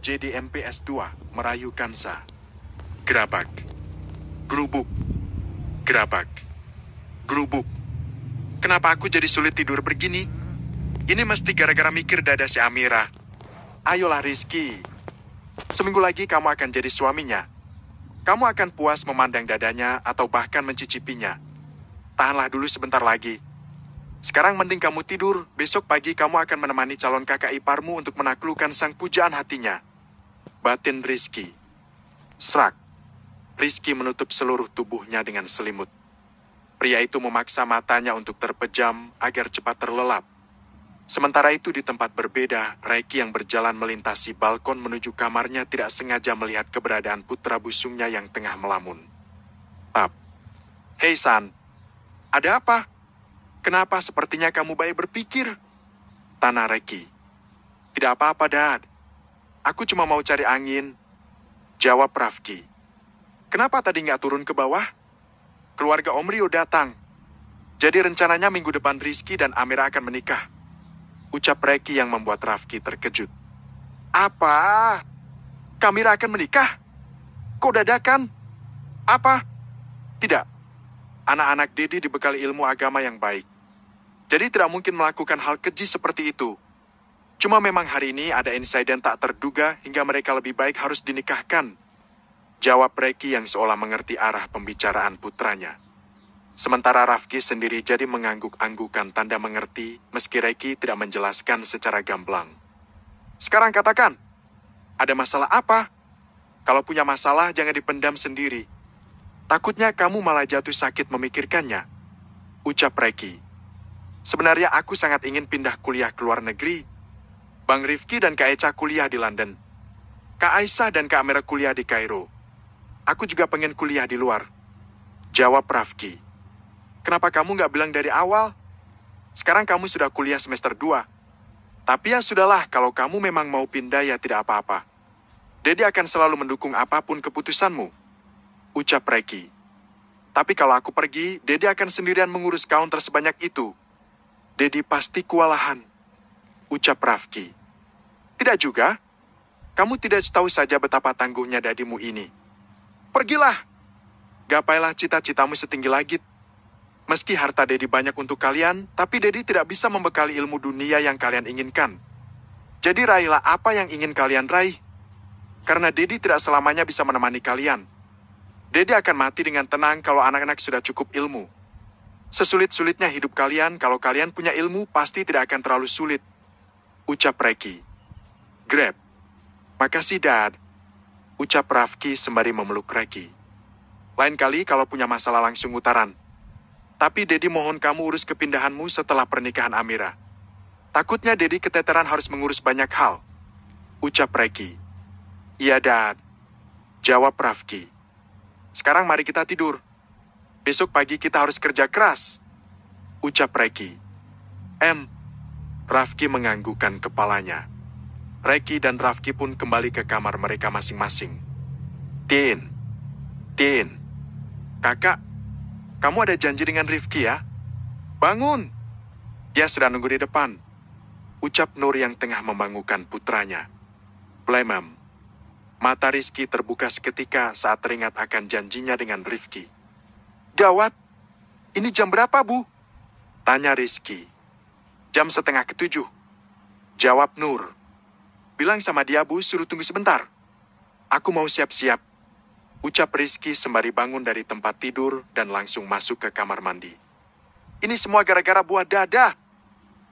JDMPS 2, merayu Kansa. Gerabak. Gerubuk. Gerabak. Gerubuk. Kenapa aku jadi sulit tidur begini? Ini mesti gara-gara mikir dada si Amira. Ayolah Rizky. Seminggu lagi kamu akan jadi suaminya. Kamu akan puas memandang dadanya atau bahkan mencicipinya. Tahanlah dulu sebentar lagi. Sekarang mending kamu tidur, besok pagi kamu akan menemani calon kakak iparmu untuk menaklukkan sang pujaan hatinya. Batin Rizky. Serak. Rizky menutup seluruh tubuhnya dengan selimut. Pria itu memaksa matanya untuk terpejam agar cepat terlelap. Sementara itu di tempat berbeda, Reiki yang berjalan melintasi balkon menuju kamarnya tidak sengaja melihat keberadaan putra busungnya yang tengah melamun. Tap. Hei San, ada apa? Kenapa sepertinya kamu baik berpikir? Tanah Reki. Tidak apa-apa, Dad. Aku cuma mau cari angin. Jawab Rafki. Kenapa tadi nggak turun ke bawah? Keluarga Om Rio datang. Jadi rencananya minggu depan Rizky dan Amira akan menikah. Ucap Reki yang membuat Rafki terkejut. Apa? Kamira akan menikah? Kok dadakan? Apa? Tidak. Anak-anak Didi dibekali ilmu agama yang baik. Jadi tidak mungkin melakukan hal keji seperti itu. Cuma memang hari ini ada insiden tak terduga hingga mereka lebih baik harus dinikahkan. Jawab Reki yang seolah mengerti arah pembicaraan putranya. Sementara Rafki sendiri jadi mengangguk-anggukan tanda mengerti meski Reki tidak menjelaskan secara gamblang. Sekarang katakan, ada masalah apa? Kalau punya masalah jangan dipendam sendiri. Takutnya kamu malah jatuh sakit memikirkannya. Ucap Reki. Sebenarnya aku sangat ingin pindah kuliah ke luar negeri. Bang Rifki dan Kak Echa kuliah di London. Kak Aisyah dan Kak Amira kuliah di Kairo. Aku juga pengen kuliah di luar. Jawab Rafki. Kenapa kamu nggak bilang dari awal? Sekarang kamu sudah kuliah semester 2. Tapi ya sudahlah, kalau kamu memang mau pindah ya tidak apa-apa. Dedi akan selalu mendukung apapun keputusanmu. Ucap Reki. Tapi kalau aku pergi, Dedi akan sendirian mengurus counter sebanyak itu, Dedi pasti kewalahan, ucap Rafki. Tidak juga, kamu tidak tahu saja betapa tangguhnya dadimu ini. Pergilah, gapailah cita-citamu setinggi langit. Meski harta Dedi banyak untuk kalian, tapi Dedi tidak bisa membekali ilmu dunia yang kalian inginkan. Jadi raihlah apa yang ingin kalian raih. Karena Dedi tidak selamanya bisa menemani kalian. Dedi akan mati dengan tenang kalau anak-anak sudah cukup ilmu. Sesulit-sulitnya hidup kalian, kalau kalian punya ilmu, pasti tidak akan terlalu sulit. Ucap Reki. Grab. Makasih, Dad. Ucap Rafki sembari memeluk Reki. Lain kali kalau punya masalah langsung utaran. Tapi Dedi mohon kamu urus kepindahanmu setelah pernikahan Amira. Takutnya Dedi keteteran harus mengurus banyak hal. Ucap Reki. Iya, Dad. Jawab Rafki. Sekarang mari kita tidur. Besok pagi kita harus kerja keras. Ucap Reki. M. Rafki menganggukkan kepalanya. Reki dan Rafki pun kembali ke kamar mereka masing-masing. Tin. Tin. Kakak, kamu ada janji dengan Rifki ya? Bangun! Dia sudah nunggu di depan. Ucap Nur yang tengah membangunkan putranya. Plemem. Mata Rizky terbuka seketika saat teringat akan janjinya dengan Rifki. Gawat, ini jam berapa bu? Tanya Rizky. Jam setengah ketujuh. Jawab Nur. Bilang sama dia bu suruh tunggu sebentar. Aku mau siap-siap. Ucap Rizky sembari bangun dari tempat tidur dan langsung masuk ke kamar mandi. Ini semua gara-gara buah dada.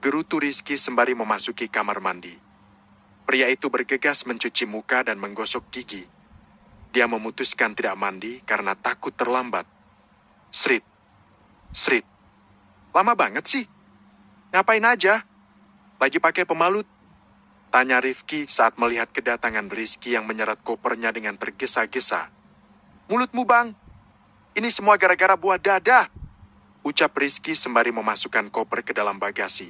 Gerutu Rizky sembari memasuki kamar mandi. Pria itu bergegas mencuci muka dan menggosok gigi. Dia memutuskan tidak mandi karena takut terlambat. Srit. Srit. Lama banget sih. Ngapain aja? Lagi pakai pemalut? Tanya Rifki saat melihat kedatangan Rizky yang menyeret kopernya dengan tergesa-gesa. Mulutmu bang, ini semua gara-gara buah dada. Ucap Rizky sembari memasukkan koper ke dalam bagasi.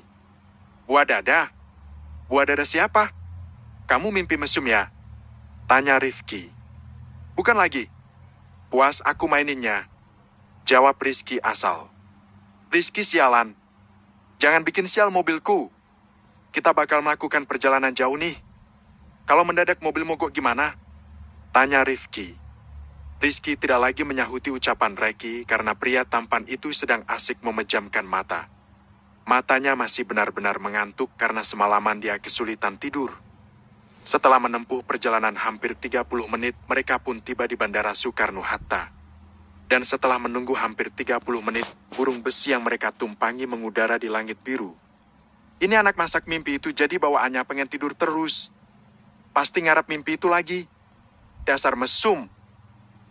Buah dada? Buah dada siapa? Kamu mimpi mesum ya? Tanya Rifki. Bukan lagi. Puas aku maininnya, Jawab Rizky asal. Rizky sialan. Jangan bikin sial mobilku. Kita bakal melakukan perjalanan jauh nih. Kalau mendadak mobil mogok gimana? Tanya Rifki. Rizky tidak lagi menyahuti ucapan Reki karena pria tampan itu sedang asik memejamkan mata. Matanya masih benar-benar mengantuk karena semalaman dia kesulitan tidur. Setelah menempuh perjalanan hampir 30 menit, mereka pun tiba di Bandara Soekarno-Hatta. Dan setelah menunggu hampir 30 menit, burung besi yang mereka tumpangi mengudara di langit biru. Ini anak masak mimpi itu jadi bawaannya pengen tidur terus. Pasti ngarap mimpi itu lagi. Dasar mesum.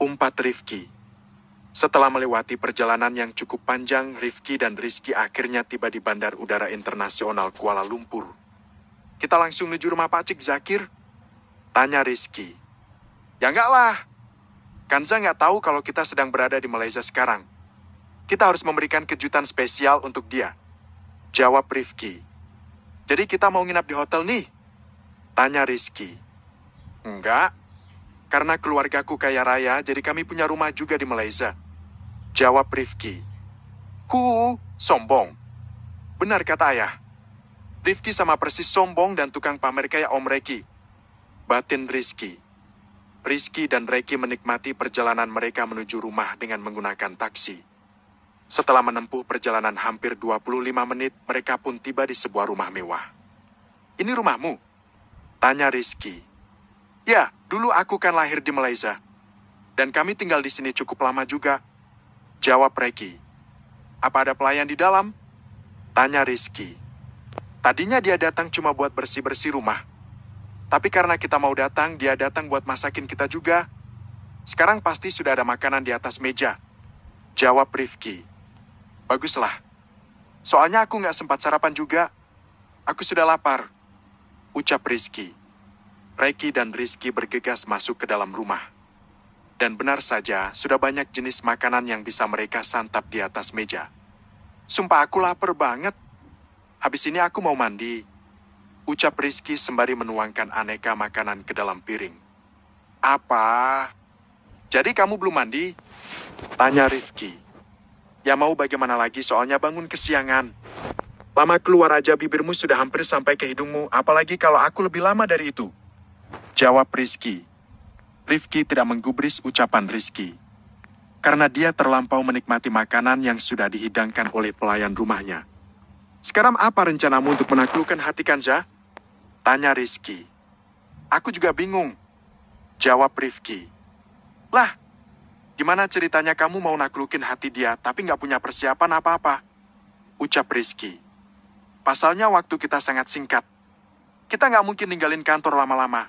Umpat Rifki. Setelah melewati perjalanan yang cukup panjang, Rifki dan Rizky akhirnya tiba di Bandar Udara Internasional Kuala Lumpur. Kita langsung menuju rumah Pak Cik Zakir? Tanya Rizky. Ya enggak lah, Kanza nggak tahu kalau kita sedang berada di Malaysia sekarang. Kita harus memberikan kejutan spesial untuk dia. Jawab Rifki. Jadi kita mau nginap di hotel nih? Tanya Rizky. Enggak. Karena keluargaku kaya raya, jadi kami punya rumah juga di Malaysia. Jawab Rifki. Ku, sombong. Benar kata ayah. Rifki sama persis sombong dan tukang pamer kayak Om Reki. Batin Rizky. Rizky dan Reki menikmati perjalanan mereka menuju rumah dengan menggunakan taksi. Setelah menempuh perjalanan hampir 25 menit, mereka pun tiba di sebuah rumah mewah. Ini rumahmu? Tanya Rizky. Ya, dulu aku kan lahir di Malaysia. Dan kami tinggal di sini cukup lama juga. Jawab Reki. Apa ada pelayan di dalam? Tanya Rizky. Tadinya dia datang cuma buat bersih-bersih rumah, tapi karena kita mau datang, dia datang buat masakin kita juga. Sekarang pasti sudah ada makanan di atas meja. Jawab Rifki. Baguslah. Soalnya aku nggak sempat sarapan juga. Aku sudah lapar. Ucap Rizky. Reki dan Rizky bergegas masuk ke dalam rumah. Dan benar saja, sudah banyak jenis makanan yang bisa mereka santap di atas meja. Sumpah aku lapar banget. Habis ini aku mau mandi. Ucap Rizky sembari menuangkan aneka makanan ke dalam piring. Apa? Jadi kamu belum mandi? Tanya Rizky. Ya mau bagaimana lagi soalnya bangun kesiangan. Lama keluar aja bibirmu sudah hampir sampai ke hidungmu, apalagi kalau aku lebih lama dari itu. Jawab Rizky. Rifki tidak menggubris ucapan Rizky. Karena dia terlampau menikmati makanan yang sudah dihidangkan oleh pelayan rumahnya. Sekarang apa rencanamu untuk menaklukkan hati Kanza? Tanya Rizky. Aku juga bingung. Jawab Rifki. Lah, gimana ceritanya kamu mau naklukin hati dia tapi nggak punya persiapan apa-apa? Ucap Rizky. Pasalnya waktu kita sangat singkat. Kita nggak mungkin ninggalin kantor lama-lama.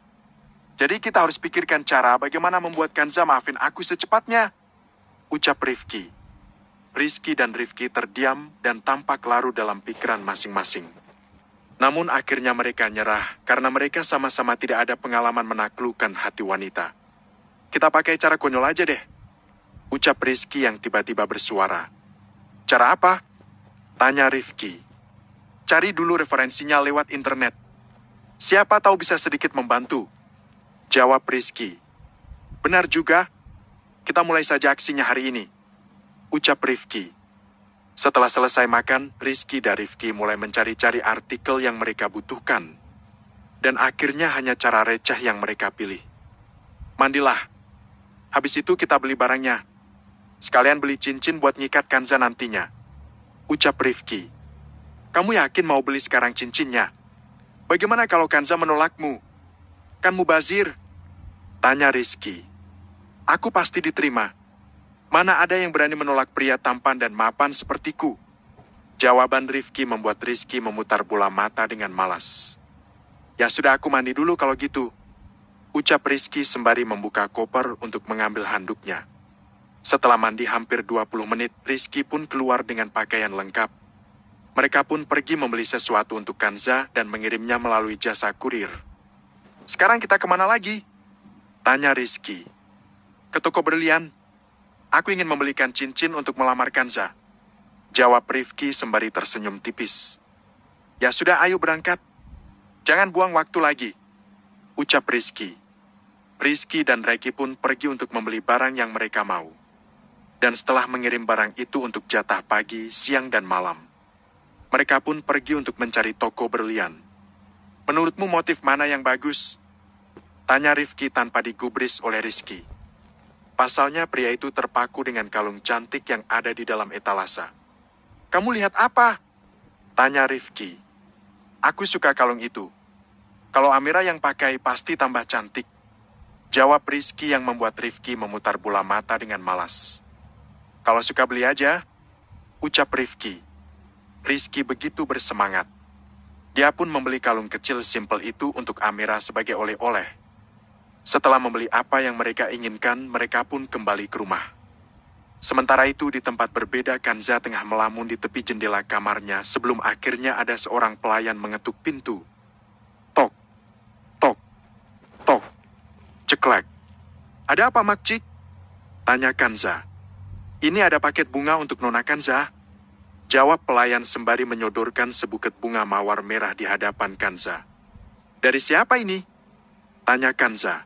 Jadi kita harus pikirkan cara bagaimana membuat Kanza maafin aku secepatnya. Ucap Rifki. Rizky dan Rifki terdiam dan tampak larut dalam pikiran masing-masing. Namun akhirnya mereka nyerah karena mereka sama-sama tidak ada pengalaman menaklukkan hati wanita. Kita pakai cara konyol aja deh. Ucap Rizky yang tiba-tiba bersuara. Cara apa? Tanya Rifki. Cari dulu referensinya lewat internet. Siapa tahu bisa sedikit membantu. Jawab Rizky. Benar juga. Kita mulai saja aksinya hari ini. Ucap Rifki. Setelah selesai makan, Rizky dan Rifki mulai mencari-cari artikel yang mereka butuhkan. Dan akhirnya hanya cara receh yang mereka pilih. Mandilah. Habis itu kita beli barangnya. Sekalian beli cincin buat nyikat Kanza nantinya. Ucap Rifki. Kamu yakin mau beli sekarang cincinnya? Bagaimana kalau Kanza menolakmu? Kan bazir? Tanya Rizky. Aku pasti diterima. Mana ada yang berani menolak pria tampan dan mapan sepertiku? Jawaban Rifki membuat Rizky memutar bola mata dengan malas. Ya sudah aku mandi dulu kalau gitu. Ucap Rizky sembari membuka koper untuk mengambil handuknya. Setelah mandi hampir 20 menit, Rizky pun keluar dengan pakaian lengkap. Mereka pun pergi membeli sesuatu untuk Kanza dan mengirimnya melalui jasa kurir. Sekarang kita kemana lagi? Tanya Rizky. Ke toko berlian, Aku ingin membelikan cincin untuk melamar Kanza. Jawab Rifki sembari tersenyum tipis. Ya sudah, ayo berangkat. Jangan buang waktu lagi. Ucap Rizky. Rizky dan Reki pun pergi untuk membeli barang yang mereka mau. Dan setelah mengirim barang itu untuk jatah pagi, siang, dan malam. Mereka pun pergi untuk mencari toko berlian. Menurutmu motif mana yang bagus? Tanya Rifki tanpa digubris oleh Rizky. Pasalnya pria itu terpaku dengan kalung cantik yang ada di dalam etalase. Kamu lihat apa? Tanya Rifki. Aku suka kalung itu. Kalau Amira yang pakai pasti tambah cantik. Jawab Rizky yang membuat Rifki memutar bola mata dengan malas. Kalau suka beli aja, ucap Rifki. Rizky begitu bersemangat. Dia pun membeli kalung kecil simpel itu untuk Amira sebagai oleh-oleh. Setelah membeli apa yang mereka inginkan, mereka pun kembali ke rumah. Sementara itu di tempat berbeda Kanza tengah melamun di tepi jendela kamarnya sebelum akhirnya ada seorang pelayan mengetuk pintu. Tok, tok, tok, ceklek. Ada apa Makcik? Tanya Kanza. Ini ada paket bunga untuk Nona Kanza. Jawab pelayan sembari menyodorkan sebuket bunga mawar merah di hadapan Kanza. Dari siapa ini? Tanya Kanza.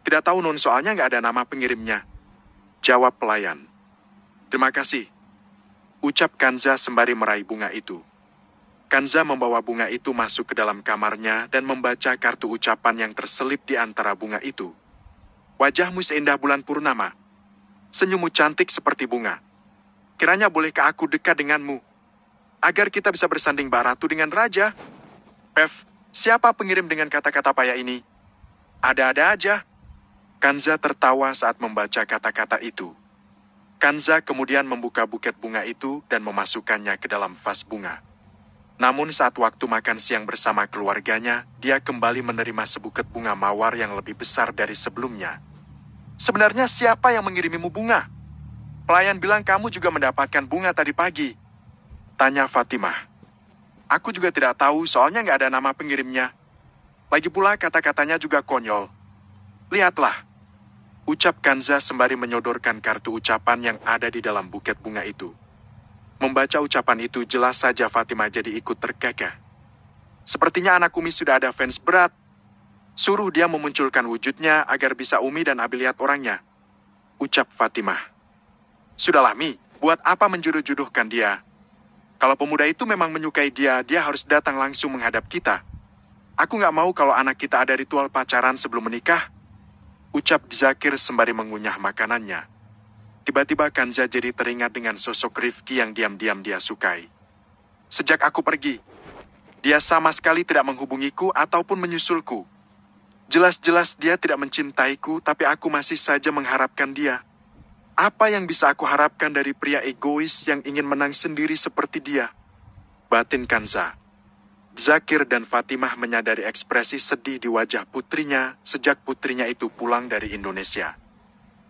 Tidak tahu Nun soalnya nggak ada nama pengirimnya. Jawab pelayan. Terima kasih. Ucap Kanza sembari meraih bunga itu. Kanza membawa bunga itu masuk ke dalam kamarnya dan membaca kartu ucapan yang terselip di antara bunga itu. Wajahmu seindah bulan purnama. Senyummu cantik seperti bunga. Kiranya boleh ke aku dekat denganmu? Agar kita bisa bersanding baratu dengan raja. Pev, siapa pengirim dengan kata-kata payah ini? Ada-ada aja. Kanza tertawa saat membaca kata-kata itu. Kanza kemudian membuka buket bunga itu dan memasukkannya ke dalam vas bunga. Namun saat waktu makan siang bersama keluarganya, dia kembali menerima sebuket bunga mawar yang lebih besar dari sebelumnya. Sebenarnya siapa yang mengirimimu bunga? Pelayan bilang kamu juga mendapatkan bunga tadi pagi. Tanya Fatimah. Aku juga tidak tahu soalnya nggak ada nama pengirimnya. Lagi pula kata-katanya juga konyol. Lihatlah, Ucap Kanza sembari menyodorkan kartu ucapan yang ada di dalam buket bunga itu. Membaca ucapan itu jelas saja Fatima jadi ikut terkekeh. Sepertinya anak Umi sudah ada fans berat. Suruh dia memunculkan wujudnya agar bisa Umi dan Abi lihat orangnya. Ucap Fatimah. Sudahlah Mi, buat apa menjuduh juduhkan dia? Kalau pemuda itu memang menyukai dia, dia harus datang langsung menghadap kita. Aku nggak mau kalau anak kita ada ritual pacaran sebelum menikah, ucap Zakir sembari mengunyah makanannya. Tiba-tiba Kanza jadi teringat dengan sosok Rifki yang diam-diam dia sukai. Sejak aku pergi, dia sama sekali tidak menghubungiku ataupun menyusulku. Jelas-jelas dia tidak mencintaiku, tapi aku masih saja mengharapkan dia. Apa yang bisa aku harapkan dari pria egois yang ingin menang sendiri seperti dia? Batin Kanza. Zakir dan Fatimah menyadari ekspresi sedih di wajah putrinya sejak putrinya itu pulang dari Indonesia.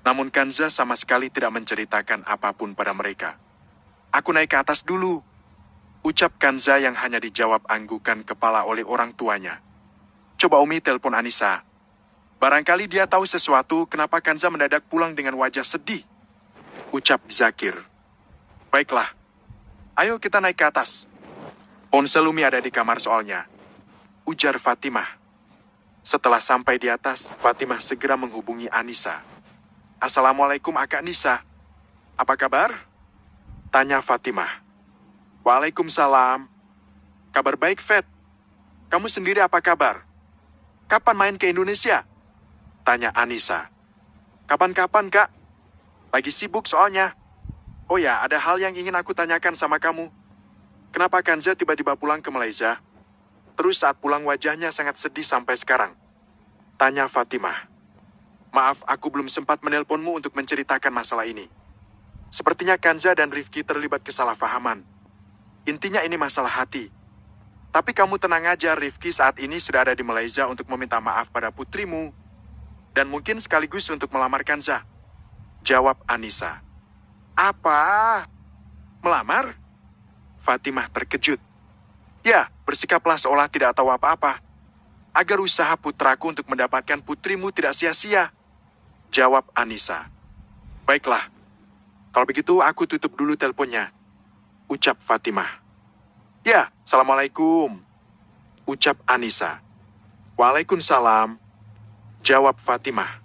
Namun Kanza sama sekali tidak menceritakan apapun pada mereka. Aku naik ke atas dulu. Ucap Kanza yang hanya dijawab anggukan kepala oleh orang tuanya. Coba Umi telepon Anissa. Barangkali dia tahu sesuatu kenapa Kanza mendadak pulang dengan wajah sedih. Ucap Zakir. Baiklah. Ayo kita naik ke atas. Ponsel Umi ada di kamar soalnya. Ujar Fatimah. Setelah sampai di atas, Fatimah segera menghubungi Anissa. Assalamualaikum Kak Nisa. Apa kabar? Tanya Fatimah. Waalaikumsalam. Kabar baik, Fat. Kamu sendiri apa kabar? Kapan main ke Indonesia? Tanya Anissa. Kapan-kapan, Kak. Lagi sibuk soalnya. Oh ya, ada hal yang ingin aku tanyakan sama kamu. Kenapa Kanza tiba-tiba pulang ke Malaysia? Terus saat pulang wajahnya sangat sedih sampai sekarang. Tanya Fatimah. Maaf, aku belum sempat menelponmu untuk menceritakan masalah ini. Sepertinya Kanza dan Rifki terlibat kesalahpahaman. Intinya ini masalah hati. Tapi kamu tenang aja, Rifki saat ini sudah ada di Malaysia untuk meminta maaf pada putrimu. Dan mungkin sekaligus untuk melamar Kanza. Jawab Anissa. Apa? Melamar? Fatimah terkejut. Ya, bersikaplah seolah tidak tahu apa-apa. Agar usaha putraku untuk mendapatkan putrimu tidak sia-sia. Jawab Anissa. Baiklah, kalau begitu aku tutup dulu teleponnya. Ucap Fatimah. Ya, Assalamualaikum. Ucap Anissa. Waalaikumsalam. Jawab Fatimah.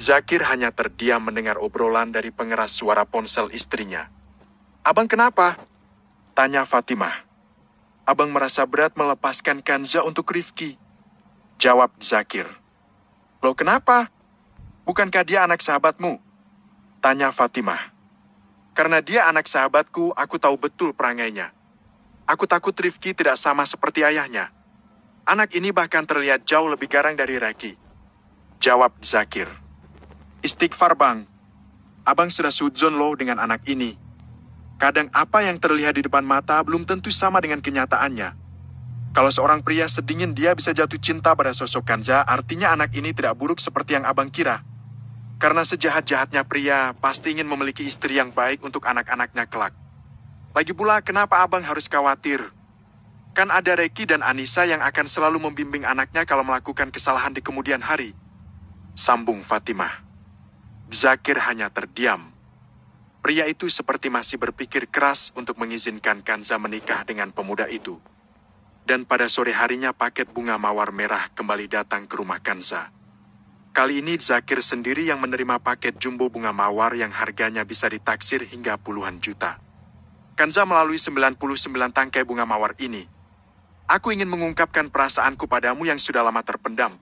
Zakir hanya terdiam mendengar obrolan dari pengeras suara ponsel istrinya. Abang kenapa? Tanya Fatimah. Abang merasa berat melepaskan Kanza untuk Rifki. Jawab Zakir. Loh kenapa? Bukankah dia anak sahabatmu? Tanya Fatimah. Karena dia anak sahabatku, aku tahu betul perangainya. Aku takut Rifki tidak sama seperti ayahnya. Anak ini bahkan terlihat jauh lebih garang dari Raki. Jawab Zakir. Istighfar bang, abang sudah sudzon loh dengan anak ini. Kadang apa yang terlihat di depan mata belum tentu sama dengan kenyataannya. Kalau seorang pria sedingin dia bisa jatuh cinta pada sosok Kanja, artinya anak ini tidak buruk seperti yang abang kira. Karena sejahat-jahatnya pria, pasti ingin memiliki istri yang baik untuk anak-anaknya kelak. Lagi pula, kenapa abang harus khawatir? Kan ada Reki dan Anissa yang akan selalu membimbing anaknya kalau melakukan kesalahan di kemudian hari. Sambung Fatimah. Zakir hanya terdiam. Pria itu seperti masih berpikir keras untuk mengizinkan Kanza menikah dengan pemuda itu. Dan pada sore harinya paket bunga mawar merah kembali datang ke rumah Kanza. Kali ini Zakir sendiri yang menerima paket jumbo bunga mawar yang harganya bisa ditaksir hingga puluhan juta. Kanza melalui 99 tangkai bunga mawar ini. Aku ingin mengungkapkan perasaanku padamu yang sudah lama terpendam.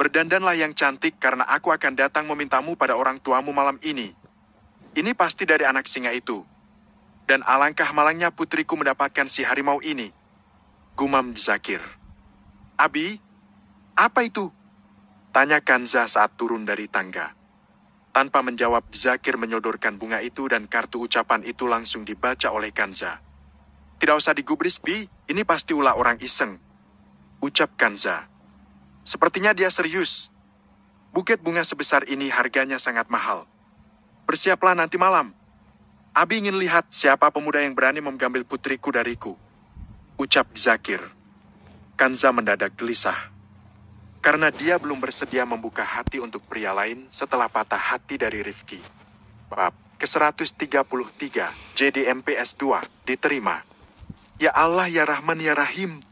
Berdandanlah yang cantik karena aku akan datang memintamu pada orang tuamu malam ini, ini pasti dari anak singa itu. Dan alangkah malangnya putriku mendapatkan si harimau ini. Gumam Zakir. Abi, apa itu? Tanya Kanza saat turun dari tangga. Tanpa menjawab, Zakir menyodorkan bunga itu dan kartu ucapan itu langsung dibaca oleh Kanza. Tidak usah digubris, Bi. Ini pasti ulah orang iseng. Ucap Kanza. Sepertinya dia serius. Buket bunga sebesar ini harganya sangat mahal bersiaplah nanti malam. Abi ingin lihat siapa pemuda yang berani mengambil putriku dariku. Ucap Zakir. Kanza mendadak gelisah. Karena dia belum bersedia membuka hati untuk pria lain setelah patah hati dari Rifki. Bab ke-133 JDMPS 2 diterima. Ya Allah ya Rahman ya Rahim.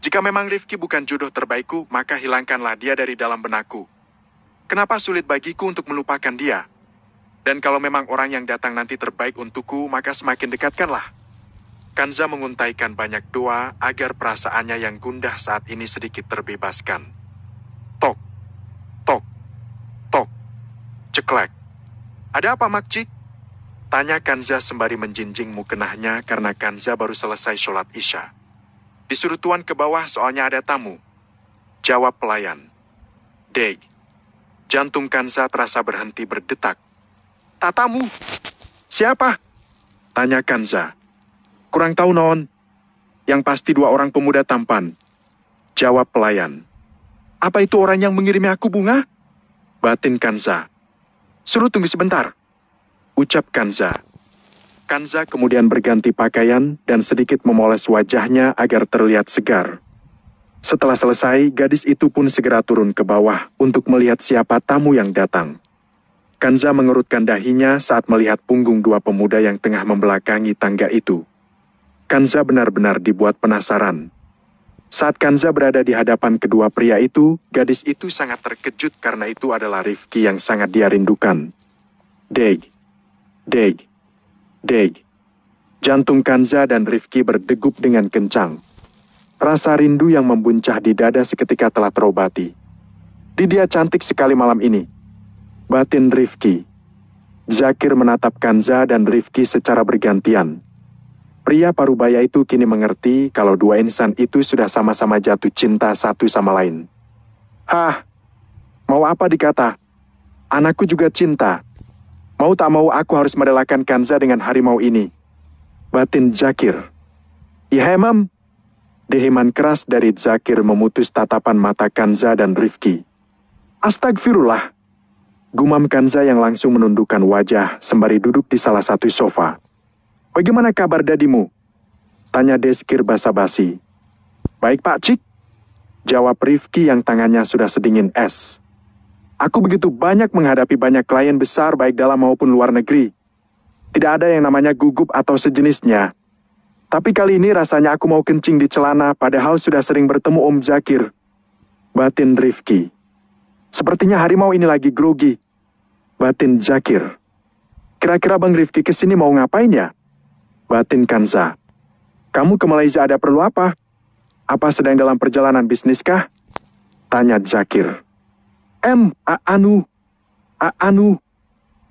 Jika memang Rifki bukan jodoh terbaikku, maka hilangkanlah dia dari dalam benakku. Kenapa sulit bagiku untuk melupakan dia? Dan kalau memang orang yang datang nanti terbaik untukku, maka semakin dekatkanlah. Kanza menguntaikan banyak doa agar perasaannya yang gundah saat ini sedikit terbebaskan. Tok, tok, tok, ceklek. Ada apa Makcik? Tanya Kanza sembari menjinjing mukenahnya karena Kanza baru selesai sholat isya. Disuruh tuan ke bawah soalnya ada tamu. Jawab pelayan. Deg. Jantung Kanza terasa berhenti berdetak Tatamu. Siapa? Tanya Kanza. Kurang tahu, Non. Yang pasti dua orang pemuda tampan. Jawab pelayan. Apa itu orang yang mengirimi aku bunga? Batin Kanza. Suruh tunggu sebentar. Ucap Kanza. Kanza kemudian berganti pakaian dan sedikit memoles wajahnya agar terlihat segar. Setelah selesai, gadis itu pun segera turun ke bawah untuk melihat siapa tamu yang datang. Kanza mengerutkan dahinya saat melihat punggung dua pemuda yang tengah membelakangi tangga itu. Kanza benar-benar dibuat penasaran. Saat Kanza berada di hadapan kedua pria itu, gadis itu sangat terkejut karena itu adalah Rifki yang sangat dia rindukan. Deg. Deg. Deg. Jantung Kanza dan Rifki berdegup dengan kencang. Rasa rindu yang membuncah di dada seketika telah terobati. Didia cantik sekali malam ini, Batin Rifki. Zakir menatap Kanza dan Rifki secara bergantian. Pria parubaya itu kini mengerti kalau dua insan itu sudah sama-sama jatuh cinta satu sama lain. Hah, mau apa dikata? Anakku juga cinta. Mau tak mau aku harus merelakan Kanza dengan harimau ini. Batin Zakir. Ya emam. Dehiman keras dari Zakir memutus tatapan mata Kanza dan Rifki. Astagfirullah. Gumam Kanza yang langsung menundukkan wajah sembari duduk di salah satu sofa. Bagaimana kabar dadimu? Tanya Deskir basa-basi. Baik Pak Cik, jawab Rifki yang tangannya sudah sedingin es. Aku begitu banyak menghadapi banyak klien besar baik dalam maupun luar negeri. Tidak ada yang namanya gugup atau sejenisnya. Tapi kali ini rasanya aku mau kencing di celana padahal sudah sering bertemu Om Zakir. Batin Rifki. Sepertinya harimau ini lagi grogi. Batin Zakir, Kira-kira Bang Rifki kesini mau ngapain ya? Batin Kanza. Kamu ke Malaysia ada perlu apa? Apa sedang dalam perjalanan bisnis kah? Tanya Zakir. M, A Anu, A Anu.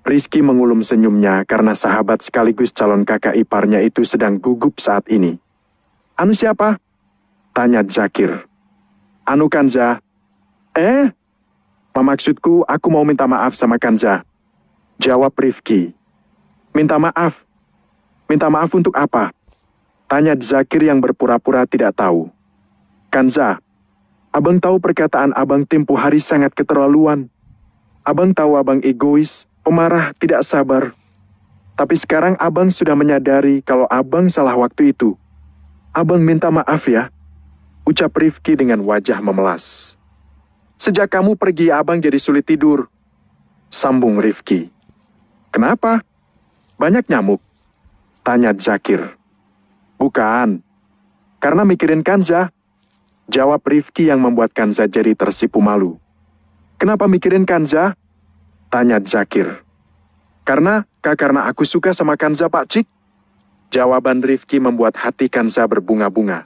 Rizky mengulum senyumnya karena sahabat sekaligus calon kakak iparnya itu sedang gugup saat ini. Anu siapa? Tanya Zakir. Anu Kanza. Eh, Pamaksudku, aku mau minta maaf sama Kanza. Jawab Rifki. Minta maaf? Minta maaf untuk apa? Tanya Zakir yang berpura-pura tidak tahu. Kanza, abang tahu perkataan abang tempo hari sangat keterlaluan. Abang tahu abang egois, pemarah, tidak sabar. Tapi sekarang abang sudah menyadari kalau abang salah waktu itu. Abang minta maaf ya. Ucap Rifki dengan wajah memelas. Sejak kamu pergi, abang jadi sulit tidur. Sambung Rifki. Kenapa? Banyak nyamuk. Tanya Zakir. Bukan. Karena mikirin Kanza. Jawab Rifki yang membuat Kanza jadi tersipu malu. Kenapa mikirin Kanza? Tanya Zakir. Karena, kak karena aku suka sama Kanza Pak Cik. Jawaban Rifki membuat hati Kanza berbunga-bunga.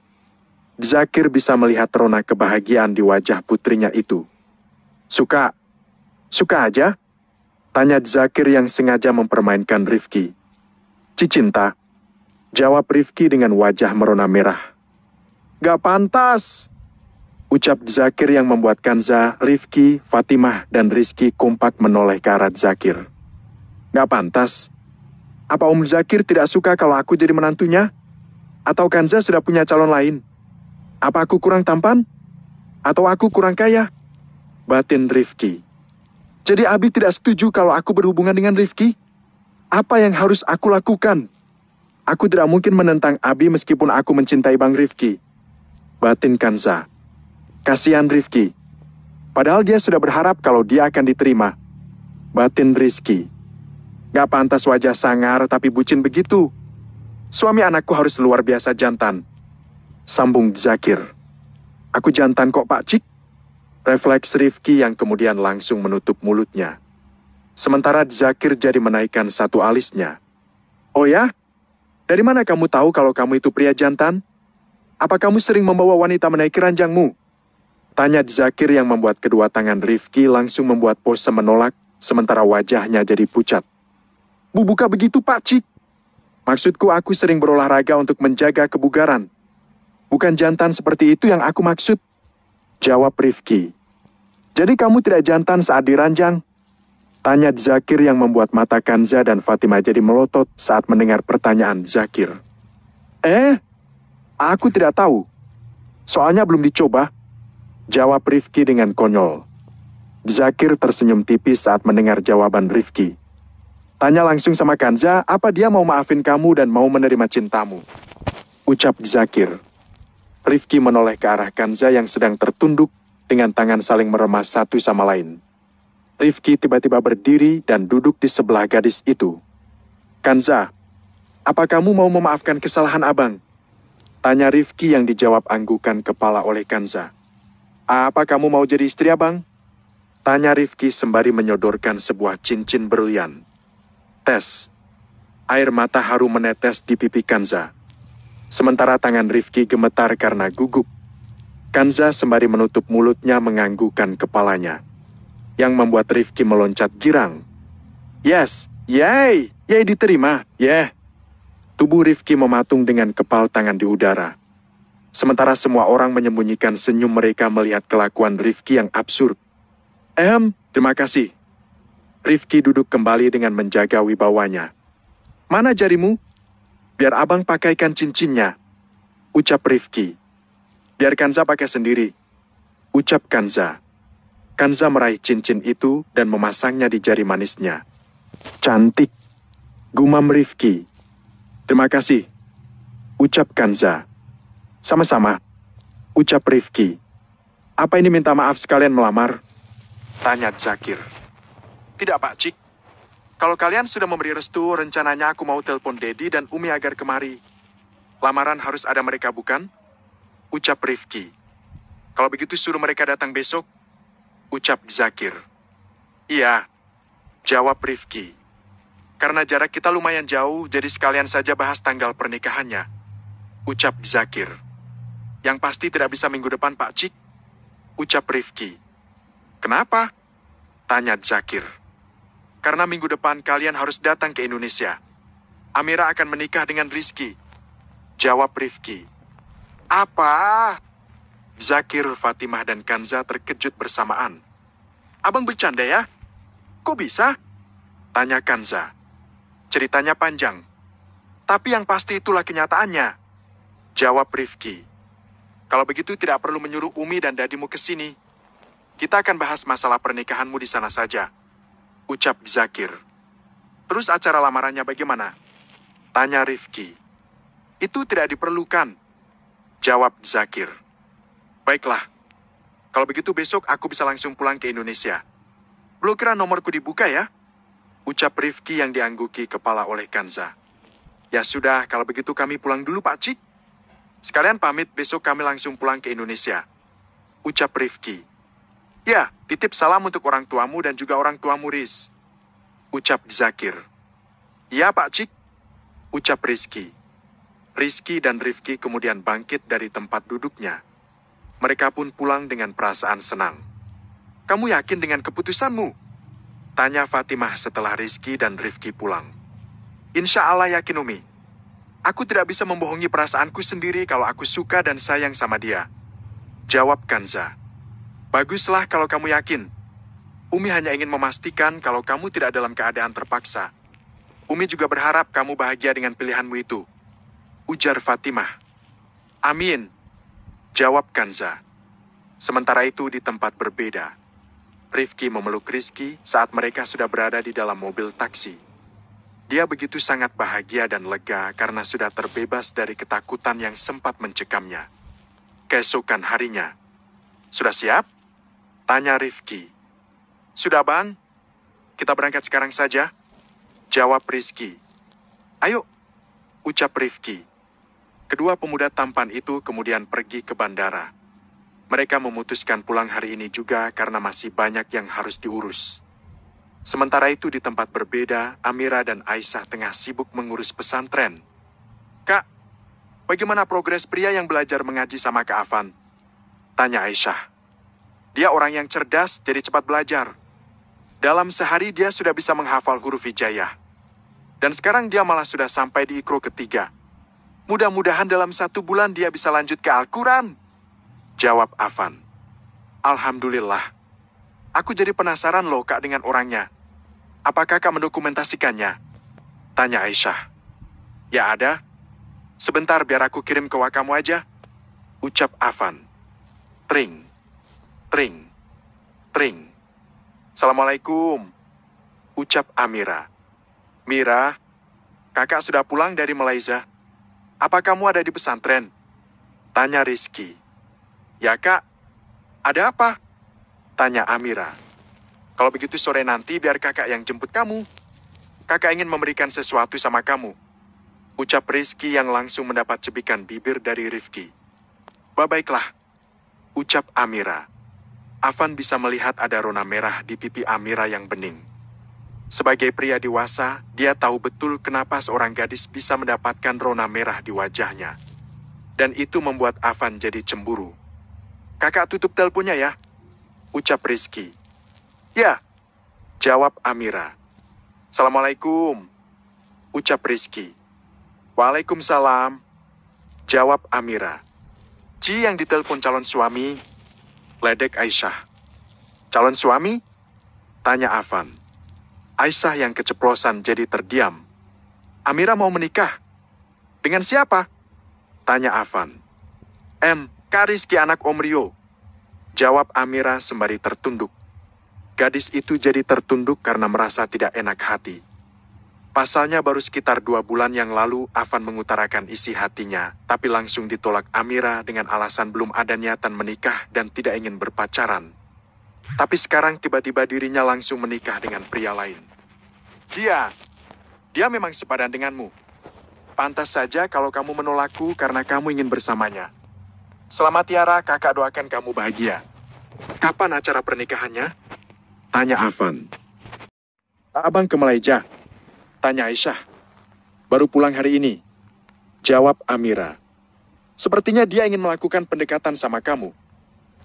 Zakir bisa melihat rona kebahagiaan di wajah putrinya itu. Suka? Suka aja? Tanya Zakir yang sengaja mempermainkan Rifki. Cicinta. Jawab Rifki dengan wajah merona merah. Gak pantas! Ucap Zakir yang membuat Kanza, Rifki, Fatimah, dan Rizki kompak menoleh ke arah Zakir. Gak pantas. Apa Om Zakir tidak suka kalau aku jadi menantunya? Atau Kanza sudah punya calon lain? Apa aku kurang tampan? Atau aku kurang kaya? Batin Rifki. Jadi Abi tidak setuju kalau aku berhubungan dengan Rifki? Apa yang harus aku lakukan? Aku tidak mungkin menentang Abi meskipun aku mencintai Bang Rifki. Batin Kanza. Kasihan Rifki. Padahal dia sudah berharap kalau dia akan diterima. Batin Rizki. Gak pantas wajah sangar tapi bucin begitu. Suami anakku harus luar biasa jantan. Sambung Zakir. Aku jantan kok Pak Cik. Refleks Rifki yang kemudian langsung menutup mulutnya. Sementara Zakir jadi menaikkan satu alisnya. Oh ya? Dari mana kamu tahu kalau kamu itu pria jantan? Apa kamu sering membawa wanita menaiki ranjangmu? Tanya Zakir yang membuat kedua tangan Rifki langsung membuat pose menolak, sementara wajahnya jadi pucat. Bu buka begitu Pak Cik. Maksudku aku sering berolahraga untuk menjaga kebugaran. Bukan jantan seperti itu yang aku maksud. Jawab Rifki. Jadi kamu tidak jantan saat diranjang? Tanya Zakir yang membuat mata Kanza dan Fatima jadi melotot saat mendengar pertanyaan Zakir. Eh? Aku tidak tahu. Soalnya belum dicoba. Jawab Rifki dengan konyol. Zakir tersenyum tipis saat mendengar jawaban Rifki. Tanya langsung sama Kanza apa dia mau maafin kamu dan mau menerima cintamu. Ucap Zakir. Rifki menoleh ke arah Kanza yang sedang tertunduk dengan tangan saling meremas satu sama lain. Rifki tiba-tiba berdiri dan duduk di sebelah gadis itu. Kanza, apa kamu mau memaafkan kesalahan abang? Tanya Rifki yang dijawab anggukan kepala oleh Kanza. Apa kamu mau jadi istri abang? Tanya Rifki sembari menyodorkan sebuah cincin berlian. Tes. Air mata haru menetes di pipi Kanza sementara tangan Rifki gemetar karena gugup. Kanza sembari menutup mulutnya menganggukkan kepalanya, yang membuat Rifki meloncat girang. Yes, yay, yay diterima, yeah. Tubuh Rifki mematung dengan kepal tangan di udara. Sementara semua orang menyembunyikan senyum mereka melihat kelakuan Rifki yang absurd. Ehem, terima kasih. Rifki duduk kembali dengan menjaga wibawanya. Mana jarimu? Biar abang pakaikan cincinnya. Ucap Rifki. Biar Kanza pakai sendiri. Ucap Kanza. Kanza meraih cincin itu dan memasangnya di jari manisnya. Cantik. Gumam Rifki. Terima kasih. Ucap Kanza. Sama-sama. Ucap Rifki. Apa ini minta maaf sekalian melamar? Tanya Zakir. Tidak Pak Cik, kalau kalian sudah memberi restu, rencananya aku mau telepon Dedi dan Umi agar kemari. Lamaran harus ada mereka bukan? Ucap Rifki. Kalau begitu suruh mereka datang besok? Ucap Zakir. Iya, jawab Rifki. Karena jarak kita lumayan jauh, jadi sekalian saja bahas tanggal pernikahannya. Ucap Zakir. Yang pasti tidak bisa minggu depan Pak Cik. Ucap Rifki. Kenapa? Tanya Zakir. Karena minggu depan kalian harus datang ke Indonesia. Amira akan menikah dengan Rizky. Jawab Rifki. Apa? Zakir, Fatimah, dan Kanza terkejut bersamaan. Abang bercanda ya? Kok bisa? Tanya Kanza. Ceritanya panjang. Tapi yang pasti itulah kenyataannya. Jawab Rifki. Kalau begitu tidak perlu menyuruh Umi dan Dadimu ke sini. Kita akan bahas masalah pernikahanmu di sana saja ucap Zakir. Terus acara lamarannya bagaimana? Tanya Rifki. Itu tidak diperlukan. Jawab Zakir. Baiklah. Kalau begitu besok aku bisa langsung pulang ke Indonesia. Blokiran nomorku dibuka ya. Ucap Rifki yang diangguki kepala oleh Kanza. Ya sudah, kalau begitu kami pulang dulu Pak Cik. Sekalian pamit besok kami langsung pulang ke Indonesia. Ucap Rifki. Ya, titip salam untuk orang tuamu dan juga orang tuamu Riz. Ucap Zakir. Ya Pak Cik, ucap Rizky. Rizky dan Rifki kemudian bangkit dari tempat duduknya. Mereka pun pulang dengan perasaan senang. Kamu yakin dengan keputusanmu? Tanya Fatimah setelah Rizky dan Rifki pulang. Insya Allah yakin Umi. Aku tidak bisa membohongi perasaanku sendiri kalau aku suka dan sayang sama dia. Jawab Kanza. Baguslah kalau kamu yakin. Umi hanya ingin memastikan kalau kamu tidak dalam keadaan terpaksa. Umi juga berharap kamu bahagia dengan pilihanmu itu. Ujar Fatimah. Amin. Jawab Kanza. Sementara itu di tempat berbeda. Rifki memeluk Rizky saat mereka sudah berada di dalam mobil taksi. Dia begitu sangat bahagia dan lega karena sudah terbebas dari ketakutan yang sempat mencekamnya. Keesokan harinya, sudah siap? Tanya Rifki. Sudah bang? Kita berangkat sekarang saja? Jawab Rizky. Ayo, ucap Rifki. Kedua pemuda tampan itu kemudian pergi ke bandara. Mereka memutuskan pulang hari ini juga karena masih banyak yang harus diurus. Sementara itu di tempat berbeda, Amira dan Aisyah tengah sibuk mengurus pesantren. Kak, bagaimana progres pria yang belajar mengaji sama Kak Afan? Tanya Aisyah. Dia orang yang cerdas, jadi cepat belajar. Dalam sehari dia sudah bisa menghafal huruf hijayah. Dan sekarang dia malah sudah sampai di ikro ketiga. Mudah-mudahan dalam satu bulan dia bisa lanjut ke Al-Quran. Jawab Afan. Alhamdulillah. Aku jadi penasaran loh kak dengan orangnya. Apakah kak mendokumentasikannya? Tanya Aisyah. Ya ada. Sebentar biar aku kirim ke wakamu aja. Ucap Afan. Tring. Tring. Tring. Assalamualaikum. Ucap Amira. Mira, kakak sudah pulang dari Malaysia. Apa kamu ada di pesantren? Tanya Rizky. Ya kak, ada apa? Tanya Amira. Kalau begitu sore nanti biar kakak yang jemput kamu. Kakak ingin memberikan sesuatu sama kamu. Ucap Rizky yang langsung mendapat cebikan bibir dari Rifki. Baiklah, ucap Amira. Afan bisa melihat ada rona merah di pipi Amira yang bening. Sebagai pria dewasa, dia tahu betul kenapa seorang gadis bisa mendapatkan rona merah di wajahnya. Dan itu membuat Afan jadi cemburu. Kakak tutup teleponnya ya, ucap Rizky. Ya, jawab Amira. Assalamualaikum, ucap Rizky. Waalaikumsalam, jawab Amira. Ci yang ditelepon calon suami ledek Aisyah. Calon suami? Tanya Afan. Aisyah yang keceplosan jadi terdiam. Amira mau menikah. Dengan siapa? Tanya Afan. M. Kariski anak Om Rio. Jawab Amira sembari tertunduk. Gadis itu jadi tertunduk karena merasa tidak enak hati. Pasalnya baru sekitar dua bulan yang lalu Afan mengutarakan isi hatinya, tapi langsung ditolak Amira dengan alasan belum ada niatan menikah dan tidak ingin berpacaran. Tapi sekarang tiba-tiba dirinya langsung menikah dengan pria lain. Dia, dia memang sepadan denganmu. Pantas saja kalau kamu menolakku karena kamu ingin bersamanya. Selamat Tiara, kakak doakan kamu bahagia. Kapan acara pernikahannya? Tanya Afan. Abang ke Malaysia, Tanya Aisyah. Baru pulang hari ini. Jawab Amira. Sepertinya dia ingin melakukan pendekatan sama kamu.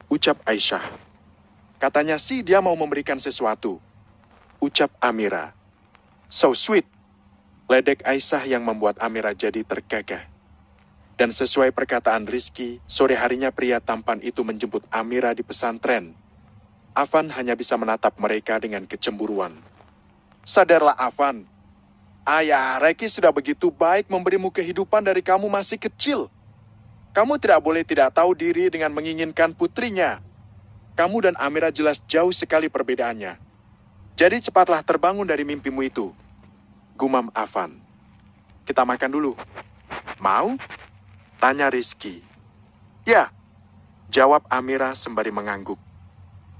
Ucap Aisyah. Katanya sih dia mau memberikan sesuatu. Ucap Amira. So sweet. Ledek Aisyah yang membuat Amira jadi tergagah. Dan sesuai perkataan Rizky, sore harinya pria tampan itu menjemput Amira di pesantren. Avan hanya bisa menatap mereka dengan kecemburuan. Sadarlah Avan. Ayah, Reki sudah begitu baik memberimu kehidupan dari kamu masih kecil. Kamu tidak boleh tidak tahu diri dengan menginginkan putrinya. Kamu dan Amira jelas jauh sekali perbedaannya. Jadi cepatlah terbangun dari mimpimu itu. Gumam Afan. Kita makan dulu. Mau? Tanya Rizky. Ya, jawab Amira sembari mengangguk.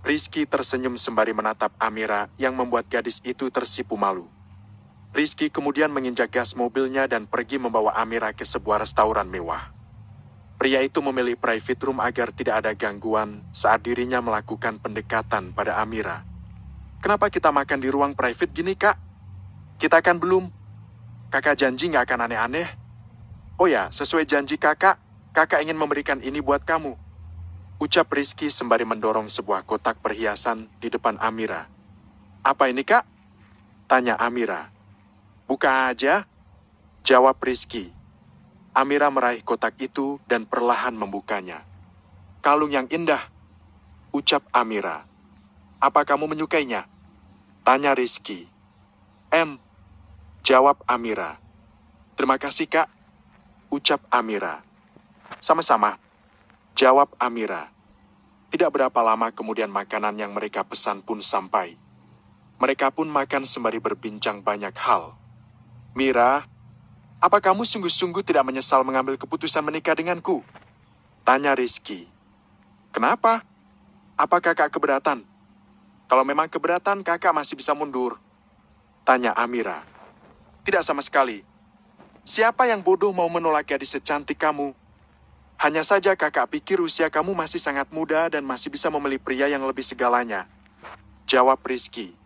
Rizky tersenyum sembari menatap Amira yang membuat gadis itu tersipu malu. Rizky kemudian menginjak gas mobilnya dan pergi membawa Amira ke sebuah restoran mewah. Pria itu memilih private room agar tidak ada gangguan saat dirinya melakukan pendekatan pada Amira. Kenapa kita makan di ruang private gini, Kak? Kita kan belum. Kakak janji nggak akan aneh-aneh. Oh ya, sesuai janji kakak, kakak ingin memberikan ini buat kamu. Ucap Rizky sembari mendorong sebuah kotak perhiasan di depan Amira. Apa ini, Kak? Tanya Amira. Buka aja, jawab Rizky. Amira meraih kotak itu dan perlahan membukanya. Kalung yang indah, ucap Amira. Apa kamu menyukainya? Tanya Rizky. M, jawab Amira. Terima kasih kak, ucap Amira. Sama-sama, jawab Amira. Tidak berapa lama kemudian makanan yang mereka pesan pun sampai. Mereka pun makan sembari berbincang banyak hal. Mira, apa kamu sungguh-sungguh tidak menyesal mengambil keputusan menikah denganku? Tanya Rizky. Kenapa? Apa kakak keberatan? Kalau memang keberatan, kakak masih bisa mundur. Tanya Amira. Tidak sama sekali. Siapa yang bodoh mau menolak gadis secantik kamu? Hanya saja kakak pikir usia kamu masih sangat muda dan masih bisa memilih pria yang lebih segalanya. Jawab Rizky.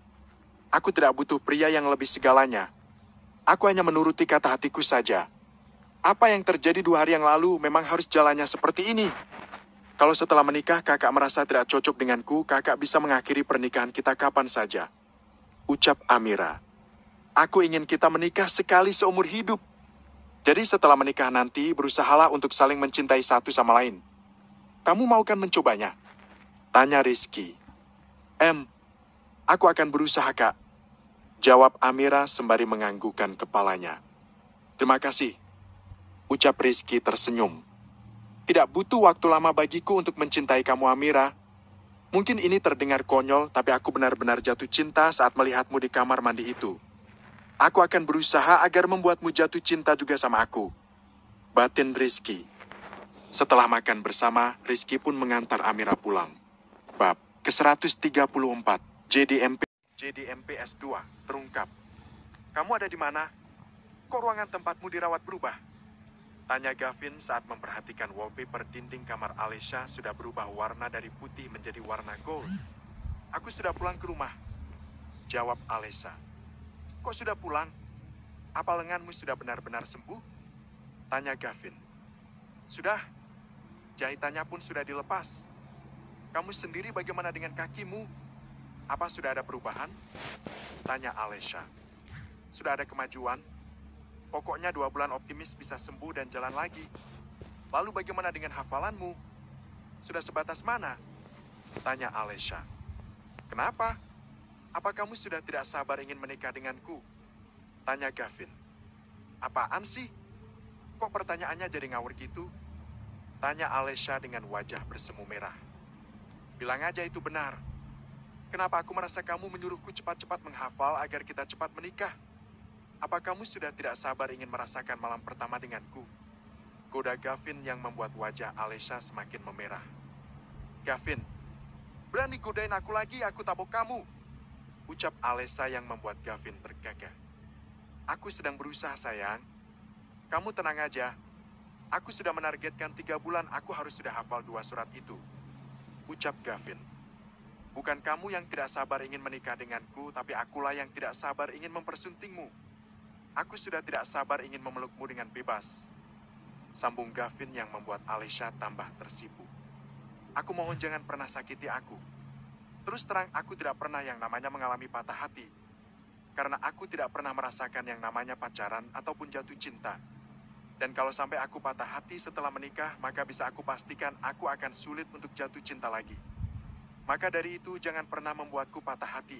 Aku tidak butuh pria yang lebih segalanya. Aku hanya menuruti kata hatiku saja. Apa yang terjadi dua hari yang lalu memang harus jalannya seperti ini. Kalau setelah menikah kakak merasa tidak cocok denganku, kakak bisa mengakhiri pernikahan kita kapan saja. Ucap Amira. Aku ingin kita menikah sekali seumur hidup. Jadi setelah menikah nanti, berusahalah untuk saling mencintai satu sama lain. Kamu mau kan mencobanya? Tanya Rizky. M, aku akan berusaha kak. Jawab Amira sembari menganggukkan kepalanya. Terima kasih. Ucap Rizky tersenyum. Tidak butuh waktu lama bagiku untuk mencintai kamu Amira. Mungkin ini terdengar konyol, tapi aku benar-benar jatuh cinta saat melihatmu di kamar mandi itu. Aku akan berusaha agar membuatmu jatuh cinta juga sama aku. Batin Rizky. Setelah makan bersama, Rizky pun mengantar Amira pulang. Bab ke-134, JDMP. JDMPS 2 terungkap. Kamu ada di mana? Kok ruangan tempatmu dirawat berubah? Tanya Gavin saat memperhatikan wallpaper dinding kamar Alesha sudah berubah warna dari putih menjadi warna gold. Aku sudah pulang ke rumah. Jawab Alesha. Kok sudah pulang? Apa lenganmu sudah benar-benar sembuh? Tanya Gavin. Sudah. Jahitannya pun sudah dilepas. Kamu sendiri bagaimana dengan kakimu? Apa sudah ada perubahan? Tanya Alesha. Sudah ada kemajuan? Pokoknya dua bulan optimis bisa sembuh dan jalan lagi. Lalu bagaimana dengan hafalanmu? Sudah sebatas mana? Tanya Alesha. Kenapa? Apa kamu sudah tidak sabar ingin menikah denganku? Tanya Gavin. Apaan sih? Kok pertanyaannya jadi ngawur gitu? Tanya Alesha dengan wajah bersemu merah. Bilang aja itu benar. Kenapa aku merasa kamu menyuruhku cepat-cepat menghafal agar kita cepat menikah? Apa kamu sudah tidak sabar ingin merasakan malam pertama denganku? Goda Gavin yang membuat wajah Alesha semakin memerah. Gavin, berani godain aku lagi, aku tabok kamu. Ucap Alesha yang membuat Gavin tergagah. Aku sedang berusaha, sayang. Kamu tenang aja. Aku sudah menargetkan tiga bulan, aku harus sudah hafal dua surat itu. Ucap Gavin. Bukan kamu yang tidak sabar ingin menikah denganku, tapi akulah yang tidak sabar ingin mempersuntingmu. Aku sudah tidak sabar ingin memelukmu dengan bebas. Sambung Gavin yang membuat Alicia tambah tersipu. Aku mohon jangan pernah sakiti aku. Terus terang aku tidak pernah yang namanya mengalami patah hati. Karena aku tidak pernah merasakan yang namanya pacaran ataupun jatuh cinta. Dan kalau sampai aku patah hati setelah menikah, maka bisa aku pastikan aku akan sulit untuk jatuh cinta lagi. Maka dari itu jangan pernah membuatku patah hati.